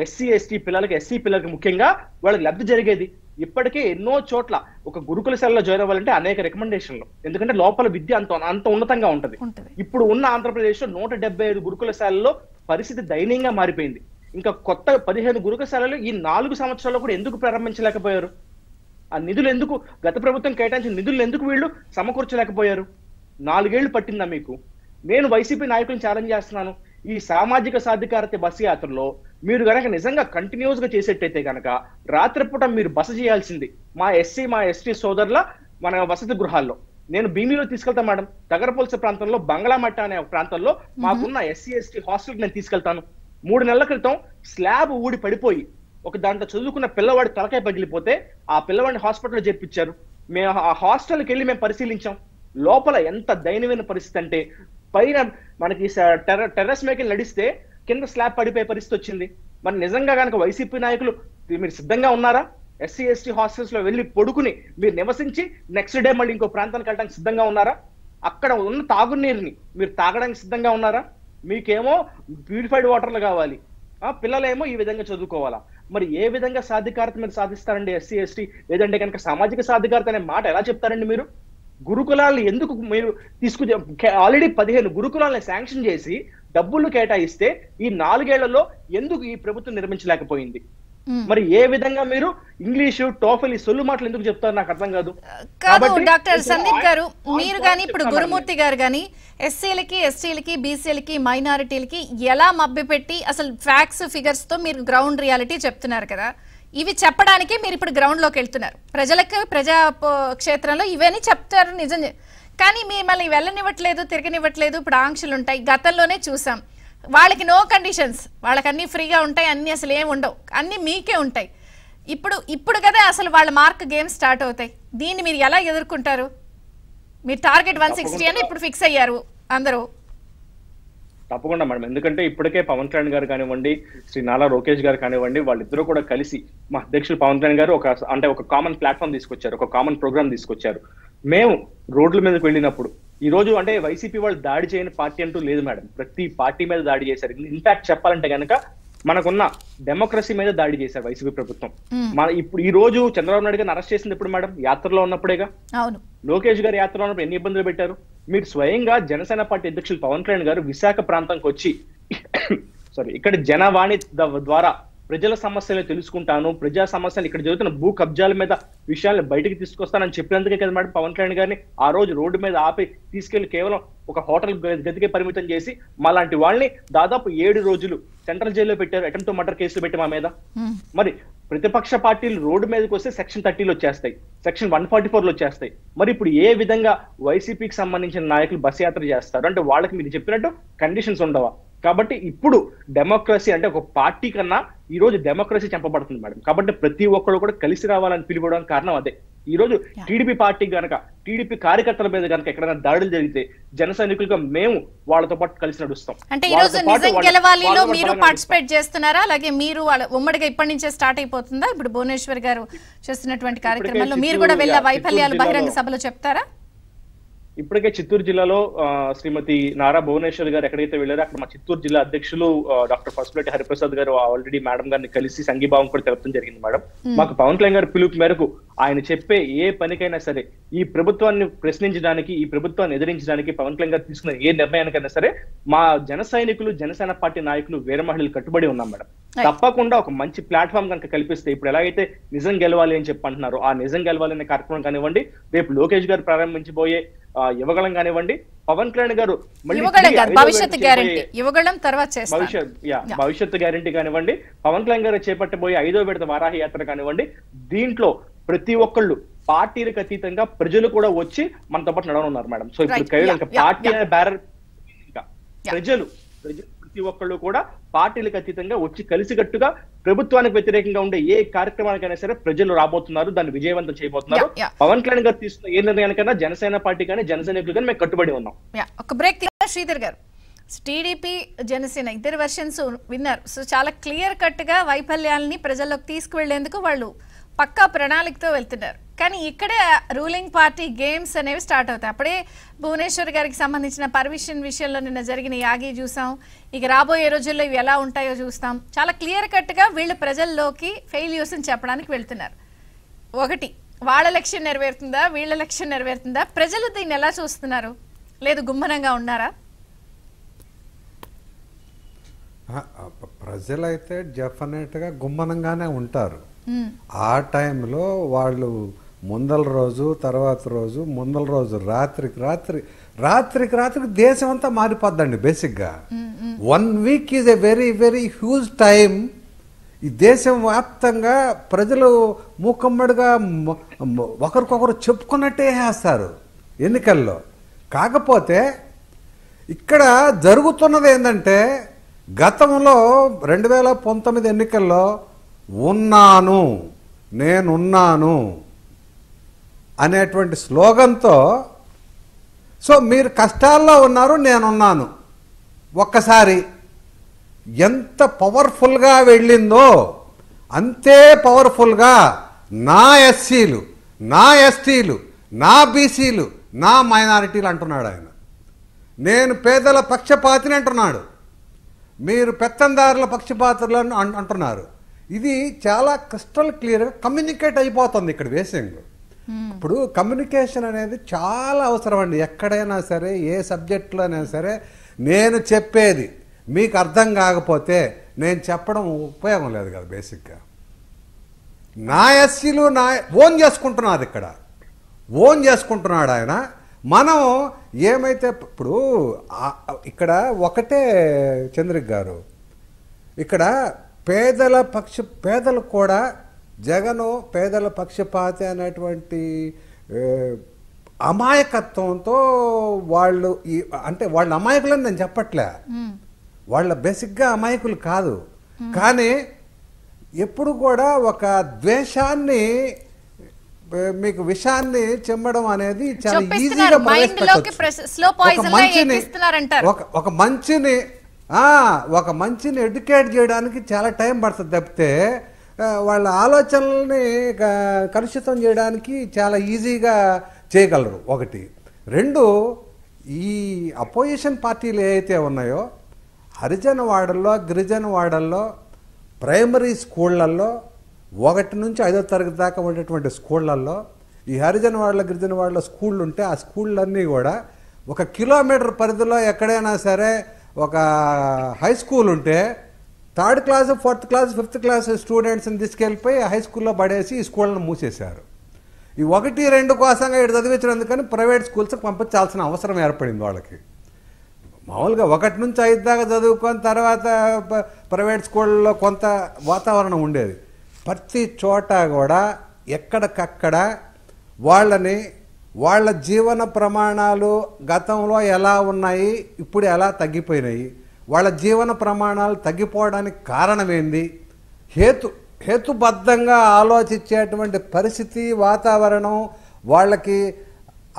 ఎస్సీ ఎస్టీ పిల్లలకి ఎస్సీ పిల్లలకి ముఖ్యంగా వాళ్ళకి లబ్ధి జరిగేది ఇప్పటికే ఎన్నో చోట్ల ఒక గురుకుల శాలలో జాయిన్ అవ్వాలంటే అనేక రికమెండేషన్లు ఎందుకంటే లోపల విద్య అంత అంత ఉన్నతంగా ఉంటుంది ఇప్పుడు ఉన్న ఆంధ్రప్రదేశ్ లో నూట డెబ్బై ఐదు గురుకుల శాలలో పరిస్థితి దయనీయంగా మారిపోయింది ఇంకా కొత్త పదిహేను గురుకుల శాలలు ఈ నాలుగు సంవత్సరాల్లో కూడా ఎందుకు ప్రారంభించలేకపోయారు ఆ నిధులు ఎందుకు గత ప్రభుత్వం కేటాయించిన నిధులు ఎందుకు వీళ్ళు సమకూర్చలేకపోయారు నాలుగేళ్లు పట్టిందా మీకు నేను వైసీపీ నాయకులను ఛాలెంజ్ చేస్తున్నాను ఈ సామాజిక సాధికారత బస్ యాత్రలో మీరు కనుక నిజంగా కంటిన్యూస్ గా చేసేటైతే కనుక రాత్రిపూట మీరు బస చేయాల్సింది మా ఎస్సీ మా ఎస్టీ సోదరుల మన వసతి గృహాల్లో నేను భీమిలో తీసుకెళ్తాను మేడం తగరపోల్స ప్రాంతంలో బంగ్లామట్ట అనే ప్రాంతంలో మాకున్న ఎస్సీ ఎస్టీ హాస్టల్ నేను తీసుకెళ్తాను మూడు నెలల క్రితం స్లాబ్ ఊడి పడిపోయి ఒక దాంట్లో చదువుకున్న పిల్లవాడి తలకాయ పగిలిపోతే ఆ పిల్లవాడిని హాస్పిటల్లో చేర్పించారు మేము ఆ హాస్టల్కి వెళ్ళి మేము పరిశీలించాం లోపల ఎంత దైనమైన పరిస్థితి అంటే పైన మనకి టెర్రస్ మేకలు నడిస్తే కింద స్లాబ్ పడిపోయే పరిస్థితి వచ్చింది మరి నిజంగా కనుక వైసీపీ నాయకులు మీరు సిద్ధంగా ఉన్నారా ఎస్సీ ఎస్టీ హాస్టల్స్ లో వెళ్ళి పడుకుని మీరు నివసించి నెక్స్ట్ డే మళ్ళీ ఇంకో ప్రాంతానికి వెళ్ళడానికి సిద్ధంగా ఉన్నారా అక్కడ ఉన్న తాగునీరుని మీరు తాగడానికి సిద్ధంగా ఉన్నారా మీకేమో ప్యూరిఫైడ్ వాటర్లు కావాలి పిల్లలేమో ఈ విధంగా చదువుకోవాలా మరి ఏ విధంగా సాధికారత మీరు సాధిస్తారండి ఎస్సీ ఎస్టీ లేదంటే కనుక సామాజిక సాధికారత అనే మాట ఎలా చెప్తారండి మీరు గురుకులాలను ఎందుకు మీరు తీసుకు ఆల్రెడీ పదిహేను గురుకులాలను శాంక్షన్ చేసి డబ్బులు కేటాయిస్తే ఈ నాలుగేళ్లలో ఎందుకు ఈ ప్రభుత్వం నిర్మించలేకపోయింది మరి ఏ విధంగా మీరు ఇంగ్లీషు టోఫిల్ ఈ సొల్లు మాటలు ఎందుకు చెప్తారు నాకు అర్థం కాదు కాదు డాక్టర్ సందీప్ గారు మీరు కానీ ఇప్పుడు గురుమూర్తి గారు కానీ ఎస్సీలకి ఎస్టీలకి బీసీలకి మైనారిటీలకి ఎలా మబ్బి పెట్టి అసలు ఫ్యాక్స్ ఫిగర్స్ తో మీరు గ్రౌండ్ రియాలిటీ చెప్తున్నారు కదా ఇవి చెప్పడానికి మీరు ఇప్పుడు గ్రౌండ్లోకి వెళ్తున్నారు ప్రజలకు ప్రజా క్షేత్రంలో ఇవన్నీ చెప్తారు నిజం కానీ మిమ్మల్ని వెళ్ళనివ్వట్లేదు తిరగనివ్వట్లేదు ఇప్పుడు ఆంక్షలు ఉంటాయి గతంలోనే చూసాం వాళ్ళకి నో కండిషన్స్ వాళ్ళకి అన్నీ ఫ్రీగా ఉంటాయి అన్నీ అసలు ఏమి ఉండవు అన్నీ మీకే ఉంటాయి ఇప్పుడు ఇప్పుడు కదా అసలు వాళ్ళ మార్క్ గేమ్ స్టార్ట్ అవుతాయి దీన్ని మీరు ఎలా ఎదుర్కొంటారు మీరు టార్గెట్ వన్ సిక్స్టీ అని ఇప్పుడు ఫిక్స్ అయ్యారు అందరూ తప్పకుండా మేడం ఎందుకంటే ఇప్పటికే పవన్ కళ్యాణ్ గారు కానివ్వండి శ్రీ నాలా లోకేష్ గారు కానివ్వండి వాళ్ళిద్దరూ కూడా కలిసి మా అధ్యక్షులు పవన్ కళ్యాణ్ గారు ఒక అంటే ఒక కామన్ ప్లాట్ఫామ్ తీసుకొచ్చారు ఒక కామన్ ప్రోగ్రామ్ తీసుకొచ్చారు మేము రోడ్ల మీదకి వెళ్ళినప్పుడు ఈ రోజు అంటే వైసీపీ వాళ్ళు దాడి చేయని పార్టీ అంటూ లేదు మేడం ప్రతి పార్టీ మీద దాడి చేశారు ఇన్ఫాక్ట్ చెప్పాలంటే కనుక మనకున్న డెమోక్రసీ మీద దాడి చేశారు వైసీపీ ప్రభుత్వం మన ఇప్పుడు ఈ రోజు చంద్రబాబు నాయుడు గారిని అరెస్ట్ చేసింది ఎప్పుడు మేడం యాత్రలో ఉన్నప్పుడేగా లోకేష్ గారి యాత్రలో ఉన్నప్పుడు ఎన్ని ఇబ్బందులు పెట్టారు మీరు స్వయంగా జనసేన పార్టీ అధ్యక్షులు పవన్ కళ్యాణ్ గారు విశాఖ ప్రాంతంకి వచ్చి సారీ ఇక్కడ జనవాణి ద్వారా ప్రజల సమస్యలు తెలుసుకుంటాను ప్రజా సమస్యలు ఇక్కడ జరుగుతున్న భూ కబ్జాల మీద విషయాన్ని బయటకు తీసుకొస్తానని చెప్పినందుకే కదా మేడం పవన్ కళ్యాణ్ గారిని ఆ రోజు రోడ్డు మీద ఆపి తీసుకెళ్లి కేవలం ఒక హోటల్ గదికే పరిమితం చేసి మా లాంటి వాళ్ళని దాదాపు ఏడు రోజులు సెంట్రల్ జైల్లో పెట్టారు అటెంప్ట్ మర్డర్ కేసులు పెట్టి మా మీద మరి ప్రతిపక్ష పార్టీలు రోడ్డు మీదకి వస్తే సెక్షన్ థర్టీలో వచ్చేస్తాయి సెక్షన్ వన్ ఫార్టీ ఫోర్లో వచ్చేస్తాయి మరి ఇప్పుడు ఏ విధంగా వైసీపీకి సంబంధించిన నాయకులు బస్ యాత్ర చేస్తారు అంటే వాళ్ళకి మీరు చెప్పినట్టు కండిషన్స్ ఉండవా కాబట్టి ఇప్పుడు డెమోక్రసీ అంటే ఒక పార్టీ కన్నా ఈ రోజు డెమోక్రసీ చంపబడుతుంది మేడం కాబట్టి ప్రతి ఒక్కరు కూడా కలిసి రావాలని పిలువడానికి కారణం అదే ఈ రోజు టీడీపీ పార్టీ కనుక టీడీపీ కార్యకర్తల మీద గనక ఎక్కడైనా దాడులు జరిగితే జన సైనికులుగా మేము వాళ్ళతో పాటు కలిసి నడుస్తాం అంటే ఈ రోజు నిజం గెలవాలిలో మీరు పార్టిసిపేట్ చేస్తున్నారా అలాగే మీరు వాళ్ళ ఉమ్మడిగా ఇప్పటి నుంచే స్టార్ట్ అయిపోతుందా ఇప్పుడు భువనేశ్వర్ గారు చేస్తున్నటువంటి కార్యక్రమంలో మీరు కూడా వెళ్ళే వైఫల్యాలు బహిరంగ సభలో చెప్తారా ఇప్పటికే చిత్తూరు జిల్లాలో శ్రీమతి నారా భువనేశ్వర్ గారు ఎక్కడైతే వెళ్ళారో అక్కడ మా చిత్తూరు జిల్లా అధ్యక్షులు డాక్టర్ ఫస్ట్లెట్ హరిప్రసాద్ గారు ఆల్రెడీ మేడం గారిని కలిసి సంఘీభావం కూడా తెలపడం జరిగింది మేడం మాకు పవన్ కళ్యాణ్ గారి పిలుపు మేరకు ఆయన చెప్పే ఏ పనికైనా సరే ఈ ప్రభుత్వాన్ని ప్రశ్నించడానికి ఈ ప్రభుత్వాన్ని ఎదిరించడానికి పవన్ కళ్యాణ్ గారు తీసుకున్న ఏ నిర్ణయానికైనా సరే మా జన సైనికులు జనసేన పార్టీ నాయకులు వేరే మహిళలు కట్టుబడి ఉన్నాం మేడం తప్పకుండా ఒక మంచి ప్లాట్ఫామ్ కనుక కల్పిస్తే ఇప్పుడు ఎలాగైతే నిజం గెలవాలి అని చెప్పి అంటున్నారు ఆ నిజం గెలవాలి అనే కార్యక్రమం కానివ్వండి రేపు లోకేష్ గారు ప్రారంభించబోయే యువగళం కానివ్వండి పవన్ కళ్యాణ్ గారు భవిష్యత్ గ్యారంటీ భవిష్యత్ గ్యారంటీ కానివ్వండి పవన్ కళ్యాణ్ గారు చేపట్టబోయే ఐదో విడత వారాహ యాత్ర కానివ్వండి దీంట్లో ప్రతి ఒక్కళ్ళు పార్టీలకు అతీతంగా ప్రజలు కూడా వచ్చి మనతో పాటు నడవనున్నారు మేడం సో ఇప్పుడు కేవలం పార్టీ అనే బ్యారర్ ప్రజలు ప్రతి ఒక్కళ్ళు కూడా పార్టీలకు అతీతంగా వచ్చి కలిసికట్టుగా ప్రభుత్వానికి వ్యతిరేకంగా ఉండే ఏ కార్యక్రమానికైనా సరే ప్రజలు రాబోతున్నారు దాన్ని విజయవంతం చేయబోతున్నారు పవన్ కళ్యాణ్ గారు తీసుకున్న ఏ నిర్ణయానికైనా జనసేన పార్టీ కానీ జనసైనికులు కానీ మేము కట్టుబడి ఉన్నాం ఒక బ్రేక్ శ్రీధర్ గారు టీడీపీ జనసేన ఇద్దరు వర్షన్స్ విన్నారు సో చాలా క్లియర్ కట్ గా వైఫల్యాలని ప్రజల్లోకి తీసుకువెళ్లేందుకు వాళ్ళు పక్కా ప్రణాళికతో వెళ్తున్నారు కానీ ఇక్కడే రూలింగ్ పార్టీ గేమ్స్ అనేవి స్టార్ట్ అవుతాయి అప్పుడే భువనేశ్వర్ గారికి సంబంధించిన పర్మిషన్ విషయంలో నిన్న జరిగిన యాగి చూసాం ఇక రాబోయే రోజుల్లో ఇవి ఎలా ఉంటాయో చూస్తాం చాలా క్లియర్ కట్గా వీళ్ళు ప్రజల్లోకి అని చెప్పడానికి వెళ్తున్నారు ఒకటి వాళ్ళ లక్ష్యం నెరవేరుతుందా వీళ్ళ లక్ష్యం నెరవేరుతుందా ప్రజలు దీన్ని ఎలా చూస్తున్నారు లేదు గుమ్మనంగా ఉన్నారా ప్రజలైతే డెఫినెట్గా గుమ్మనంగానే ఉంటారు Hmm. ఆ టైంలో వాళ్ళు ముందల రోజు తర్వాత రోజు ముందల రోజు రాత్రికి రాత్రి రాత్రికి రాత్రికి దేశం అంతా మారిపోద్దండి బేసిక్గా one week is a very very huge time ఈ దేశం వ్యాప్తంగా ప్రజలు మూకమ్మడిగా ఒకరికొకరు చెప్పుకున్నట్టే వేస్తారు ఎన్నికల్లో కాకపోతే ఇక్కడ జరుగుతున్నది ఏంటంటే గతంలో రెండు వేల పంతొమ్మిది ఎన్నికల్లో ఉన్నాను నేనున్నాను అనేటువంటి స్లోగన్తో సో మీరు కష్టాల్లో ఉన్నారు నేనున్నాను ఒక్కసారి ఎంత పవర్ఫుల్గా వెళ్ళిందో అంతే పవర్ఫుల్గా నా ఎస్సీలు నా ఎస్టీలు నా బీసీలు నా మైనారిటీలు అంటున్నాడు ఆయన నేను పేదల పక్షపాతిని అంటున్నాడు మీరు పెత్తందారుల పక్షపాతులను అంటున్నారు ఇది చాలా క్రిస్టల్ క్లియర్గా కమ్యూనికేట్ అయిపోతుంది ఇక్కడ వేసింగ్లో hmm. ఇప్పుడు కమ్యూనికేషన్ అనేది చాలా అవసరం అండి ఎక్కడైనా సరే ఏ అయినా సరే నేను చెప్పేది మీకు అర్థం కాకపోతే నేను చెప్పడం ఉపయోగం లేదు కదా బేసిక్గా నా ఎస్సీలు నా ఓన్ చేసుకుంటున్నది ఇక్కడ ఓన్ చేసుకుంటున్నాడు ఆయన మనం ఏమైతే ఇప్పుడు ఇక్కడ ఒకటే చంద్రిక్ గారు ఇక్కడ పేదల పక్ష పేదలు కూడా జగను పేదల పక్షపాతి అనేటువంటి అమాయకత్వంతో వాళ్ళు ఈ అంటే వాళ్ళ అమాయకులని నేను చెప్పట్లే వాళ్ళ బేసిక్గా అమాయకులు కాదు కానీ ఎప్పుడు కూడా ఒక ద్వేషాన్ని మీకు విషాన్ని చెమ్మడం అనేది చాలా ఈజీగా ఒక మంచిని ఒక మంచిని ఒక మంచిని ఎడ్యుకేట్ చేయడానికి చాలా టైం పడుతుంది తప్పితే వాళ్ళ ఆలోచనల్ని కలుషితం చేయడానికి చాలా ఈజీగా చేయగలరు ఒకటి రెండు ఈ అపోజిషన్ పార్టీలు ఏవైతే ఉన్నాయో హరిజన వాడల్లో గిరిజన వాడల్లో ప్రైమరీ స్కూళ్ళల్లో ఒకటి నుంచి ఐదో తరగతి దాకా ఉండేటువంటి స్కూళ్ళల్లో ఈ హరిజన వాళ్ళ గిరిజన వాళ్ళ స్కూళ్ళు ఉంటే ఆ స్కూళ్ళన్నీ కూడా ఒక కిలోమీటర్ పరిధిలో ఎక్కడైనా సరే ఒక హై స్కూల్ ఉంటే third class fourth class fifth class స్టూడెంట్స్ని తీసుకెళ్ళిపోయి హై స్కూల్లో పడేసి ఈ స్కూళ్ళను మూసేశారు ఈ ఒకటి రెండు కోసంగా ఇక్కడ చదివించినందుకని ప్రైవేట్ స్కూల్స్కి పంపించాల్సిన అవసరం ఏర్పడింది వాళ్ళకి మామూలుగా ఒకటి నుంచి ఐదు దాకా చదువుకొని తర్వాత ప్రైవేట్ స్కూళ్ళలో కొంత వాతావరణం ఉండేది ప్రతి చోట కూడా ఎక్కడికక్కడ వాళ్ళని వాళ్ళ జీవన ప్రమాణాలు గతంలో ఎలా ఉన్నాయి ఇప్పుడు ఎలా తగ్గిపోయినాయి వాళ్ళ జీవన ప్రమాణాలు తగ్గిపోవడానికి కారణమేంది హేతు హేతుబద్ధంగా ఆలోచించేటువంటి పరిస్థితి వాతావరణం వాళ్ళకి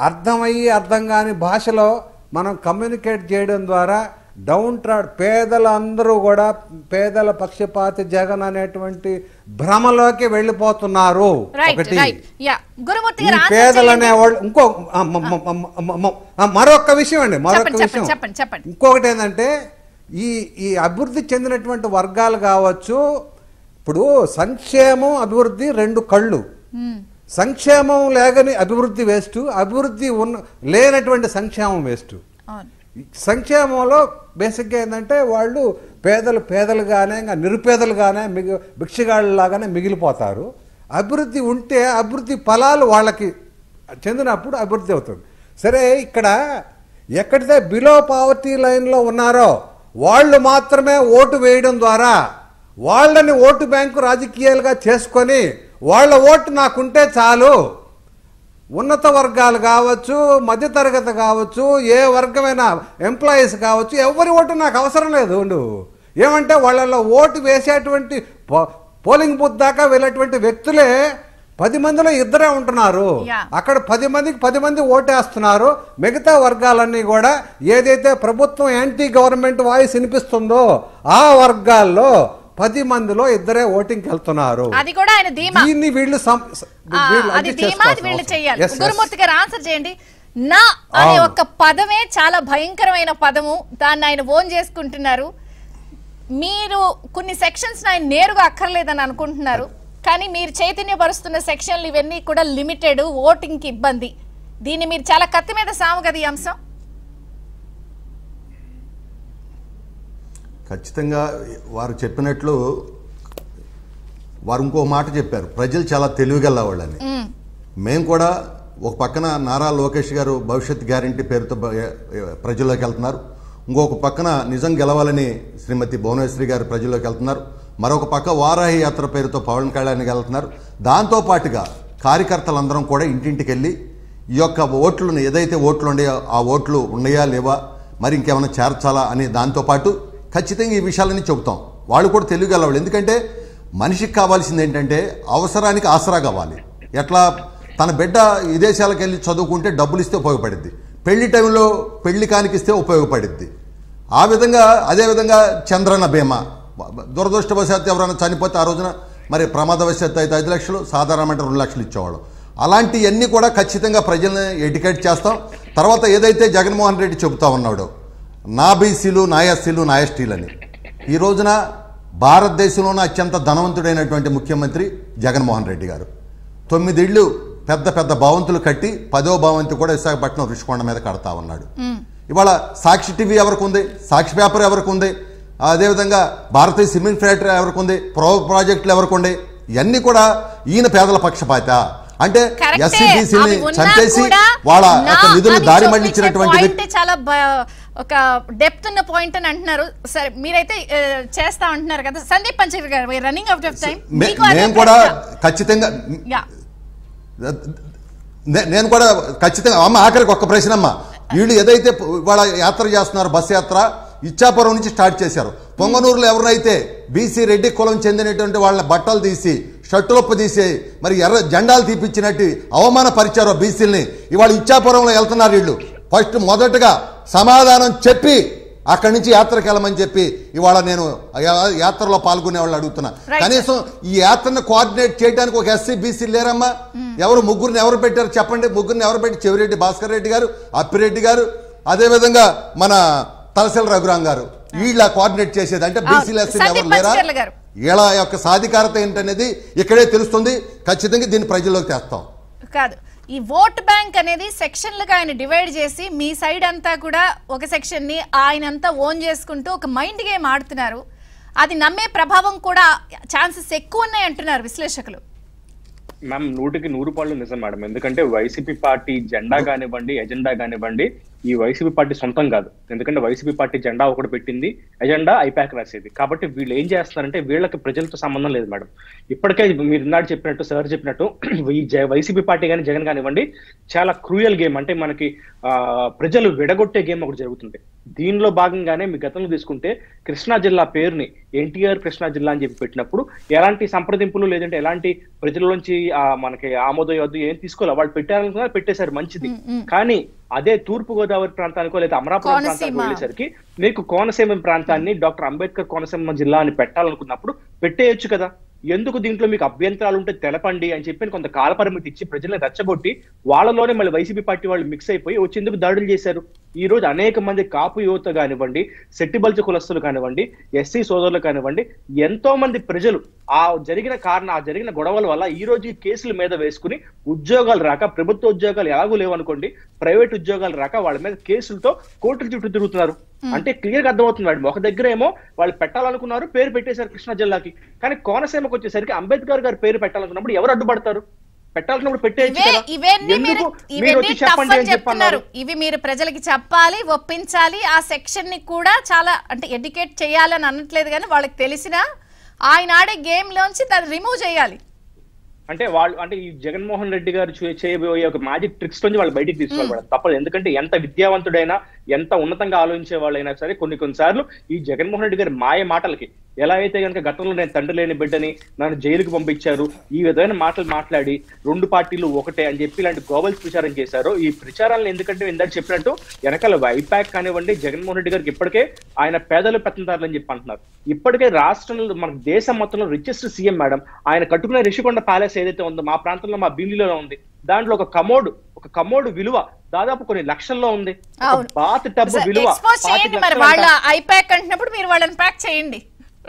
అర్థమయ్యి అర్థం కాని భాషలో మనం కమ్యూనికేట్ చేయడం ద్వారా డౌన్ ట్రాడ్ పేదలందరూ కూడా పేదల పక్షపాతి జగన్ అనేటువంటి భ్రమలోకి వెళ్ళిపోతున్నారు ఒకటి పేదలనే వాళ్ళు ఇంకో మరొక విషయం అండి మరొక విషయం ఇంకొకటి ఏంటంటే ఈ ఈ అభివృద్ధి చెందినటువంటి వర్గాలు కావచ్చు ఇప్పుడు సంక్షేమం అభివృద్ధి రెండు కళ్ళు hmm. సంక్షేమం లేగని అభివృద్ధి వేస్ట్ అభివృద్ధి ఉన్న లేనటువంటి సంక్షేమం వేస్ట్ సంక్షేమంలో బేసిక్గా ఏంటంటే వాళ్ళు పేదలు పేదలుగానే ఇంకా నిరుపేదలుగానే మిగి భిక్షగాళ్ళలాగానే మిగిలిపోతారు అభివృద్ధి ఉంటే అభివృద్ధి ఫలాలు వాళ్ళకి చెందినప్పుడు అభివృద్ధి అవుతుంది సరే ఇక్కడ ఎక్కడితే బిలో పావర్టీ లైన్లో ఉన్నారో వాళ్ళు మాత్రమే ఓటు వేయడం ద్వారా వాళ్ళని ఓటు బ్యాంకు రాజకీయాలుగా చేసుకొని వాళ్ళ ఓటు నాకుంటే చాలు ఉన్నత వర్గాలు కావచ్చు మధ్యతరగతి కావచ్చు ఏ వర్గమైన ఎంప్లాయీస్ కావచ్చు ఎవరి ఓటు నాకు అవసరం లేదు ఉండు ఏమంటే వాళ్ళలో ఓటు వేసేటువంటి పోలింగ్ బూత్ దాకా వెళ్ళేటువంటి వ్యక్తులే పది మందిలో ఇద్దరే ఉంటున్నారు అక్కడ పది మందికి పది మంది ఓటేస్తున్నారు మిగతా వర్గాలన్నీ కూడా ఏదైతే ప్రభుత్వం యాంటీ గవర్నమెంట్ వాయిస్ వినిపిస్తుందో ఆ వర్గాల్లో పది మందిలో ఇద్దరే ఓటింగ్ వెళ్తున్నారు అది కూడా ఆయన దీన్ని వీళ్ళు వీళ్ళు చేయాలి గురుమూర్తి గారు ఆన్సర్ చేయండి నా అనే ఒక పదమే చాలా భయంకరమైన పదము దాన్ని ఆయన ఓన్ చేసుకుంటున్నారు మీరు కొన్ని సెక్షన్స్ ఆయన నేరుగా అక్కర్లేదని అనుకుంటున్నారు కానీ మీరు చైతన్యపరుస్తున్న సెక్షన్లు ఇవన్నీ కూడా లిమిటెడ్ ఓటింగ్కి ఇబ్బంది దీన్ని మీరు చాలా కత్తి మీద సాము కదా ఈ అంశం ఖచ్చితంగా వారు చెప్పినట్లు వారు ఇంకో మాట చెప్పారు ప్రజలు చాలా తెలివిగల వాళ్ళని మేము కూడా ఒక పక్కన నారా లోకేష్ గారు భవిష్యత్ గ్యారంటీ పేరుతో ప్రజల్లోకి వెళ్తున్నారు ఇంకొక పక్కన నిజం గెలవాలని శ్రీమతి భువనేశ్వరి గారు ప్రజల్లోకి వెళ్తున్నారు మరొక పక్క వారాహి యాత్ర పేరుతో పవన్ కళ్యాణ్కి వెళ్తున్నారు దాంతోపాటుగా కార్యకర్తలందరం కూడా ఇంటింటికి వెళ్ళి ఈ యొక్క ఓట్లను ఏదైతే ఓట్లు ఉన్నాయో ఆ ఓట్లు ఉన్నాయా లేవా మరి ఇంకేమైనా చేర్చాలా అనే దాంతోపాటు ఖచ్చితంగా ఈ విషయాలన్నీ చెబుతాం వాళ్ళు కూడా తెలియగలవాళ్ళు ఎందుకంటే మనిషికి కావాల్సింది ఏంటంటే అవసరానికి ఆసరా కావాలి ఎట్లా తన బిడ్డ విదేశాలకు వెళ్ళి చదువుకుంటే డబ్బులు ఇస్తే ఉపయోగపడిద్ది పెళ్లి టైంలో పెళ్లి కానికిస్తే ఉపయోగపడిద్ది ఆ విధంగా అదేవిధంగా చంద్రన్న బీమా దురదృష్టవశాత్తు ఎవరైనా చనిపోతే ఆ రోజున మరి ప్రమాదవశాత్తు అయితే ఐదు లక్షలు సాధారణమైన రెండు లక్షలు ఇచ్చేవాళ్ళు అలాంటివన్నీ కూడా ఖచ్చితంగా ప్రజల్ని ఎడ్యుకేట్ చేస్తాం తర్వాత ఏదైతే జగన్మోహన్ రెడ్డి చెబుతా ఉన్నాడో నా బీసీలు నా ఎస్సీలు నా ఎస్టీలు అని ఈ రోజున భారతదేశంలోనే అత్యంత ధనవంతుడైనటువంటి ముఖ్యమంత్రి జగన్మోహన్ రెడ్డి గారు తొమ్మిదిళ్ళు పెద్ద పెద్ద భవంతులు కట్టి పదో భవంతి కూడా విశాఖపట్నం రుషికొండ మీద కడతా ఉన్నాడు ఇవాళ సాక్షి టీవీ ఎవరికి ఉంది సాక్షి పేపర్ ఎవరికి ఉంది అదేవిధంగా భారతీయ సిమెంట్ ఫ్యాక్టరీ ఎవరికి ఉంది ప్రో ప్రాజెక్టులు ఎవరికి ఉంది ఇవన్నీ కూడా ఈయన పేదల పక్షపాత అంటే ఎస్సీ చంపేసి వాళ్ళ నిధులు దారి మళ్లించినటువంటి చాలా ఒక డెప్త్ ఉన్న పాయింట్ అని అంటున్నారు సరే మీరైతే చేస్తా అంటున్నారు కదా సందీప్ పంచర్ గారు రన్నింగ్ అవుట్ ఆఫ్ టైం మేము కూడా ఖచ్చితంగా నేను కూడా ఖచ్చితంగా అమ్మ ఆఖరికి ఒక్క ప్రశ్న అమ్మ వీళ్ళు ఏదైతే వాళ్ళ యాత్ర చేస్తున్నారు బస్ యాత్ర ఇచ్చాపురం నుంచి స్టార్ట్ చేశారు పొంగనూరులో ఎవరైతే బీసీ రెడ్డి కులం చెందినటువంటి వాళ్ళ బట్టలు తీసి షట్టులొప్ప తీసి మరి ఎర్ర జెండాలు తీపిచ్చినట్టు అవమానపరిచారో బీసీల్ని ఇవాళ ఇచ్చాపురంలో వెళ్తున్నారు వీళ్ళు ఫస్ట్ మొదటగా సమాధానం చెప్పి అక్కడి నుంచి యాత్రకు వెళ్ళమని చెప్పి ఇవాళ నేను యాత్రలో పాల్గొనే వాళ్ళు అడుగుతున్నా కనీసం ఈ యాత్రను కోఆర్డినేట్ చేయడానికి ఒక ఎస్సీ బీసీ లేరమ్మా hmm. ఎవరు ముగ్గురిని ఎవరు పెట్టారు చెప్పండి ముగ్గురిని ఎవరు పెట్టి చెవిరెడ్డి భాస్కర్ రెడ్డి గారు అప్పిరెడ్డి గారు అదేవిధంగా మన తలసల రఘురాం గారు వీళ్ళ కోఆర్డినేట్ చేసేది అంటే బీసీ లెస్సీ ఎవరు లేరా యొక్క సాధికారత ఏంటనేది ఇక్కడే తెలుస్తుంది ఖచ్చితంగా దీన్ని ప్రజల్లోకి తెస్తాం కాదు ఈ ఓట్ బ్యాంక్ అనేది సెక్షన్లుగా ఆయన డివైడ్ చేసి మీ సైడ్ అంతా కూడా ఒక సెక్షన్ని ఆయనంతా ఓన్ చేసుకుంటూ ఒక మైండ్ గేమ్ ఆడుతున్నారు అది నమ్మే ప్రభావం కూడా ఛాన్సెస్ ఎక్కువ ఉన్నాయి అంటున్నారు విశ్లేషకులు మ్యామ్ నూటికి నూరు పాళ్ళు నిజం మేడం ఎందుకంటే వైసీపీ పార్టీ జెండా కానివ్వండి ఎజెండా కానివ్వండి ఈ వైసీపీ పార్టీ సొంతం కాదు ఎందుకంటే వైసీపీ పార్టీ జెండా ఒకటి పెట్టింది ఎజెండా ఐపాక్ రాసేది కాబట్టి వీళ్ళు ఏం చేస్తున్నారంటే వీళ్ళకి ప్రజలతో సంబంధం లేదు మేడం ఇప్పటికే మీరు ఇందాక చెప్పినట్టు సార్ చెప్పినట్టు ఈ వైసీపీ పార్టీ కానీ జగన్ కానివ్వండి చాలా క్రూయల్ గేమ్ అంటే మనకి ప్రజలు విడగొట్టే గేమ్ ఒకటి జరుగుతుంది దీనిలో భాగంగానే మీ గతంలో తీసుకుంటే కృష్ణా జిల్లా పేరుని ఎన్టీఆర్ కృష్ణా జిల్లా అని చెప్పి పెట్టినప్పుడు ఎలాంటి సంప్రదింపులు లేదంటే ఎలాంటి ప్రజల నుంచి మనకి ఆమోదం ఏం తీసుకోవాలి వాళ్ళు పెట్టారనుకున్నా పెట్టేశారు మంచిది కానీ అదే తూర్పు గోదావరి ప్రాంతానికో లేదా అమరాపురం ప్రాంతానికి వెళ్ళేసరికి మీకు కోనసీమ ప్రాంతాన్ని డాక్టర్ అంబేద్కర్ కోనసీమ జిల్లా అని పెట్టాలనుకున్నప్పుడు పెట్టేయచ్చు కదా ఎందుకు దీంట్లో మీకు అభ్యంతరాలు ఉంటే తెలపండి అని చెప్పి కొంత కాలపరిమితి ఇచ్చి ప్రజలను రెచ్చగొట్టి వాళ్ళలోనే మళ్ళీ వైసీపీ పార్టీ వాళ్ళు మిక్స్ అయిపోయి వచ్చేందుకు దాడులు చేశారు ఈ రోజు అనేక మంది కాపు యువత కానివ్వండి సెట్టిబల్చ కులస్తులు కానివ్వండి ఎస్సీ సోదరులు కానివ్వండి ఎంతో మంది ప్రజలు ఆ జరిగిన కారణం ఆ జరిగిన గొడవల వల్ల ఈ రోజు కేసుల మీద వేసుకుని ఉద్యోగాలు రాక ప్రభుత్వ ఉద్యోగాలు ఎలాగూ లేవనుకోండి ప్రైవేట్ ఉద్యోగాలు రాక వాళ్ళ మీద కేసులతో కోర్టుల చుట్టూ తిరుగుతున్నారు Hmm. అంటే క్లియర్ గా అర్థమవుతుంది వాడి ఒక దగ్గర ఏమో వాళ్ళు పెట్టాలనుకున్నారు పేరు పెట్టేశారు కృష్ణా జిల్లాకి కానీ కోనసీమకు వచ్చేసరికి అంబేద్కర్ గారు పేరు పెట్టాలనుకున్నప్పుడు ఎవరు అడ్డుపడతారు ఇవి మీరు ప్రజలకి చెప్పాలి ఒప్పించాలి ఆ సెక్షన్ ని కూడా చాలా అంటే ఎడ్యుకేట్ చేయాలని అనట్లేదు కానీ వాళ్ళకి తెలిసిన ఆయన ఆడే గేమ్ లోంచి దాన్ని రిమూవ్ చేయాలి అంటే వాళ్ళు అంటే ఈ జగన్మోహన్ రెడ్డి గారు చేయబోయే ఒక మ్యాజిక్ ట్రిక్స్ నుంచి వాళ్ళు బయటికి తీసుకోవాలి తప్పదు ఎందుకంటే ఎంత విద్యావంతుడైనా ఎంత ఉన్నతంగా ఆలోచించే వాళ్ళైనా సరే కొన్ని కొన్నిసార్లు ఈ జగన్మోహన్ రెడ్డి గారి మాయ మాటలకి ఎలా అయితే కనుక గతంలో నేను తండ్రి లేని బిడ్డని నన్ను జైలుకు పంపించారు ఈ విధమైన మాటలు మాట్లాడి రెండు పార్టీలు ఒకటే అని చెప్పి ఇలాంటి గోవల్స్ ప్రచారం చేశారు ఈ ప్రచారాలను ఎందుకంటే ఇందాక చెప్పినట్టు వెనకాల వైపాక్ కానివ్వండి జగన్మోహన్ రెడ్డి గారికి ఇప్పటికే ఆయన పేదలు పెత్తందారులు అని చెప్పి అంటున్నారు ఇప్పటికే రాష్ట్రంలో మన దేశం మొత్తంలో రిచెస్ట్ సీఎం మేడం ఆయన కట్టుకున్న రిషికొండ ప్యాలెస్ బిజినెస్ ఏదైతే ఉందో మా ప్రాంతంలో మా భీమిలిలో ఉంది దాంట్లో ఒక కమోడ్ ఒక కమోడు విలువ దాదాపు కొన్ని లక్షల్లో ఉంది బాత్ టబ్ విలువ మరి వాళ్ళ ఐపాక్ అంటున్నప్పుడు మీరు వాళ్ళని ప్యాక్ చేయండి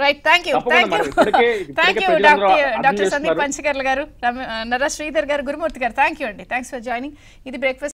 right thank you thank you thank you doctor doctor Sandeep Panchakarla గారు నర శ్రీధర్ గారు గురుమూర్తి గారు థ్యాంక్ యూ అండి థ్యాంక్స్ ఫర్ జాయినింగ్ ఇది బ్రేక్ఫాస్ట్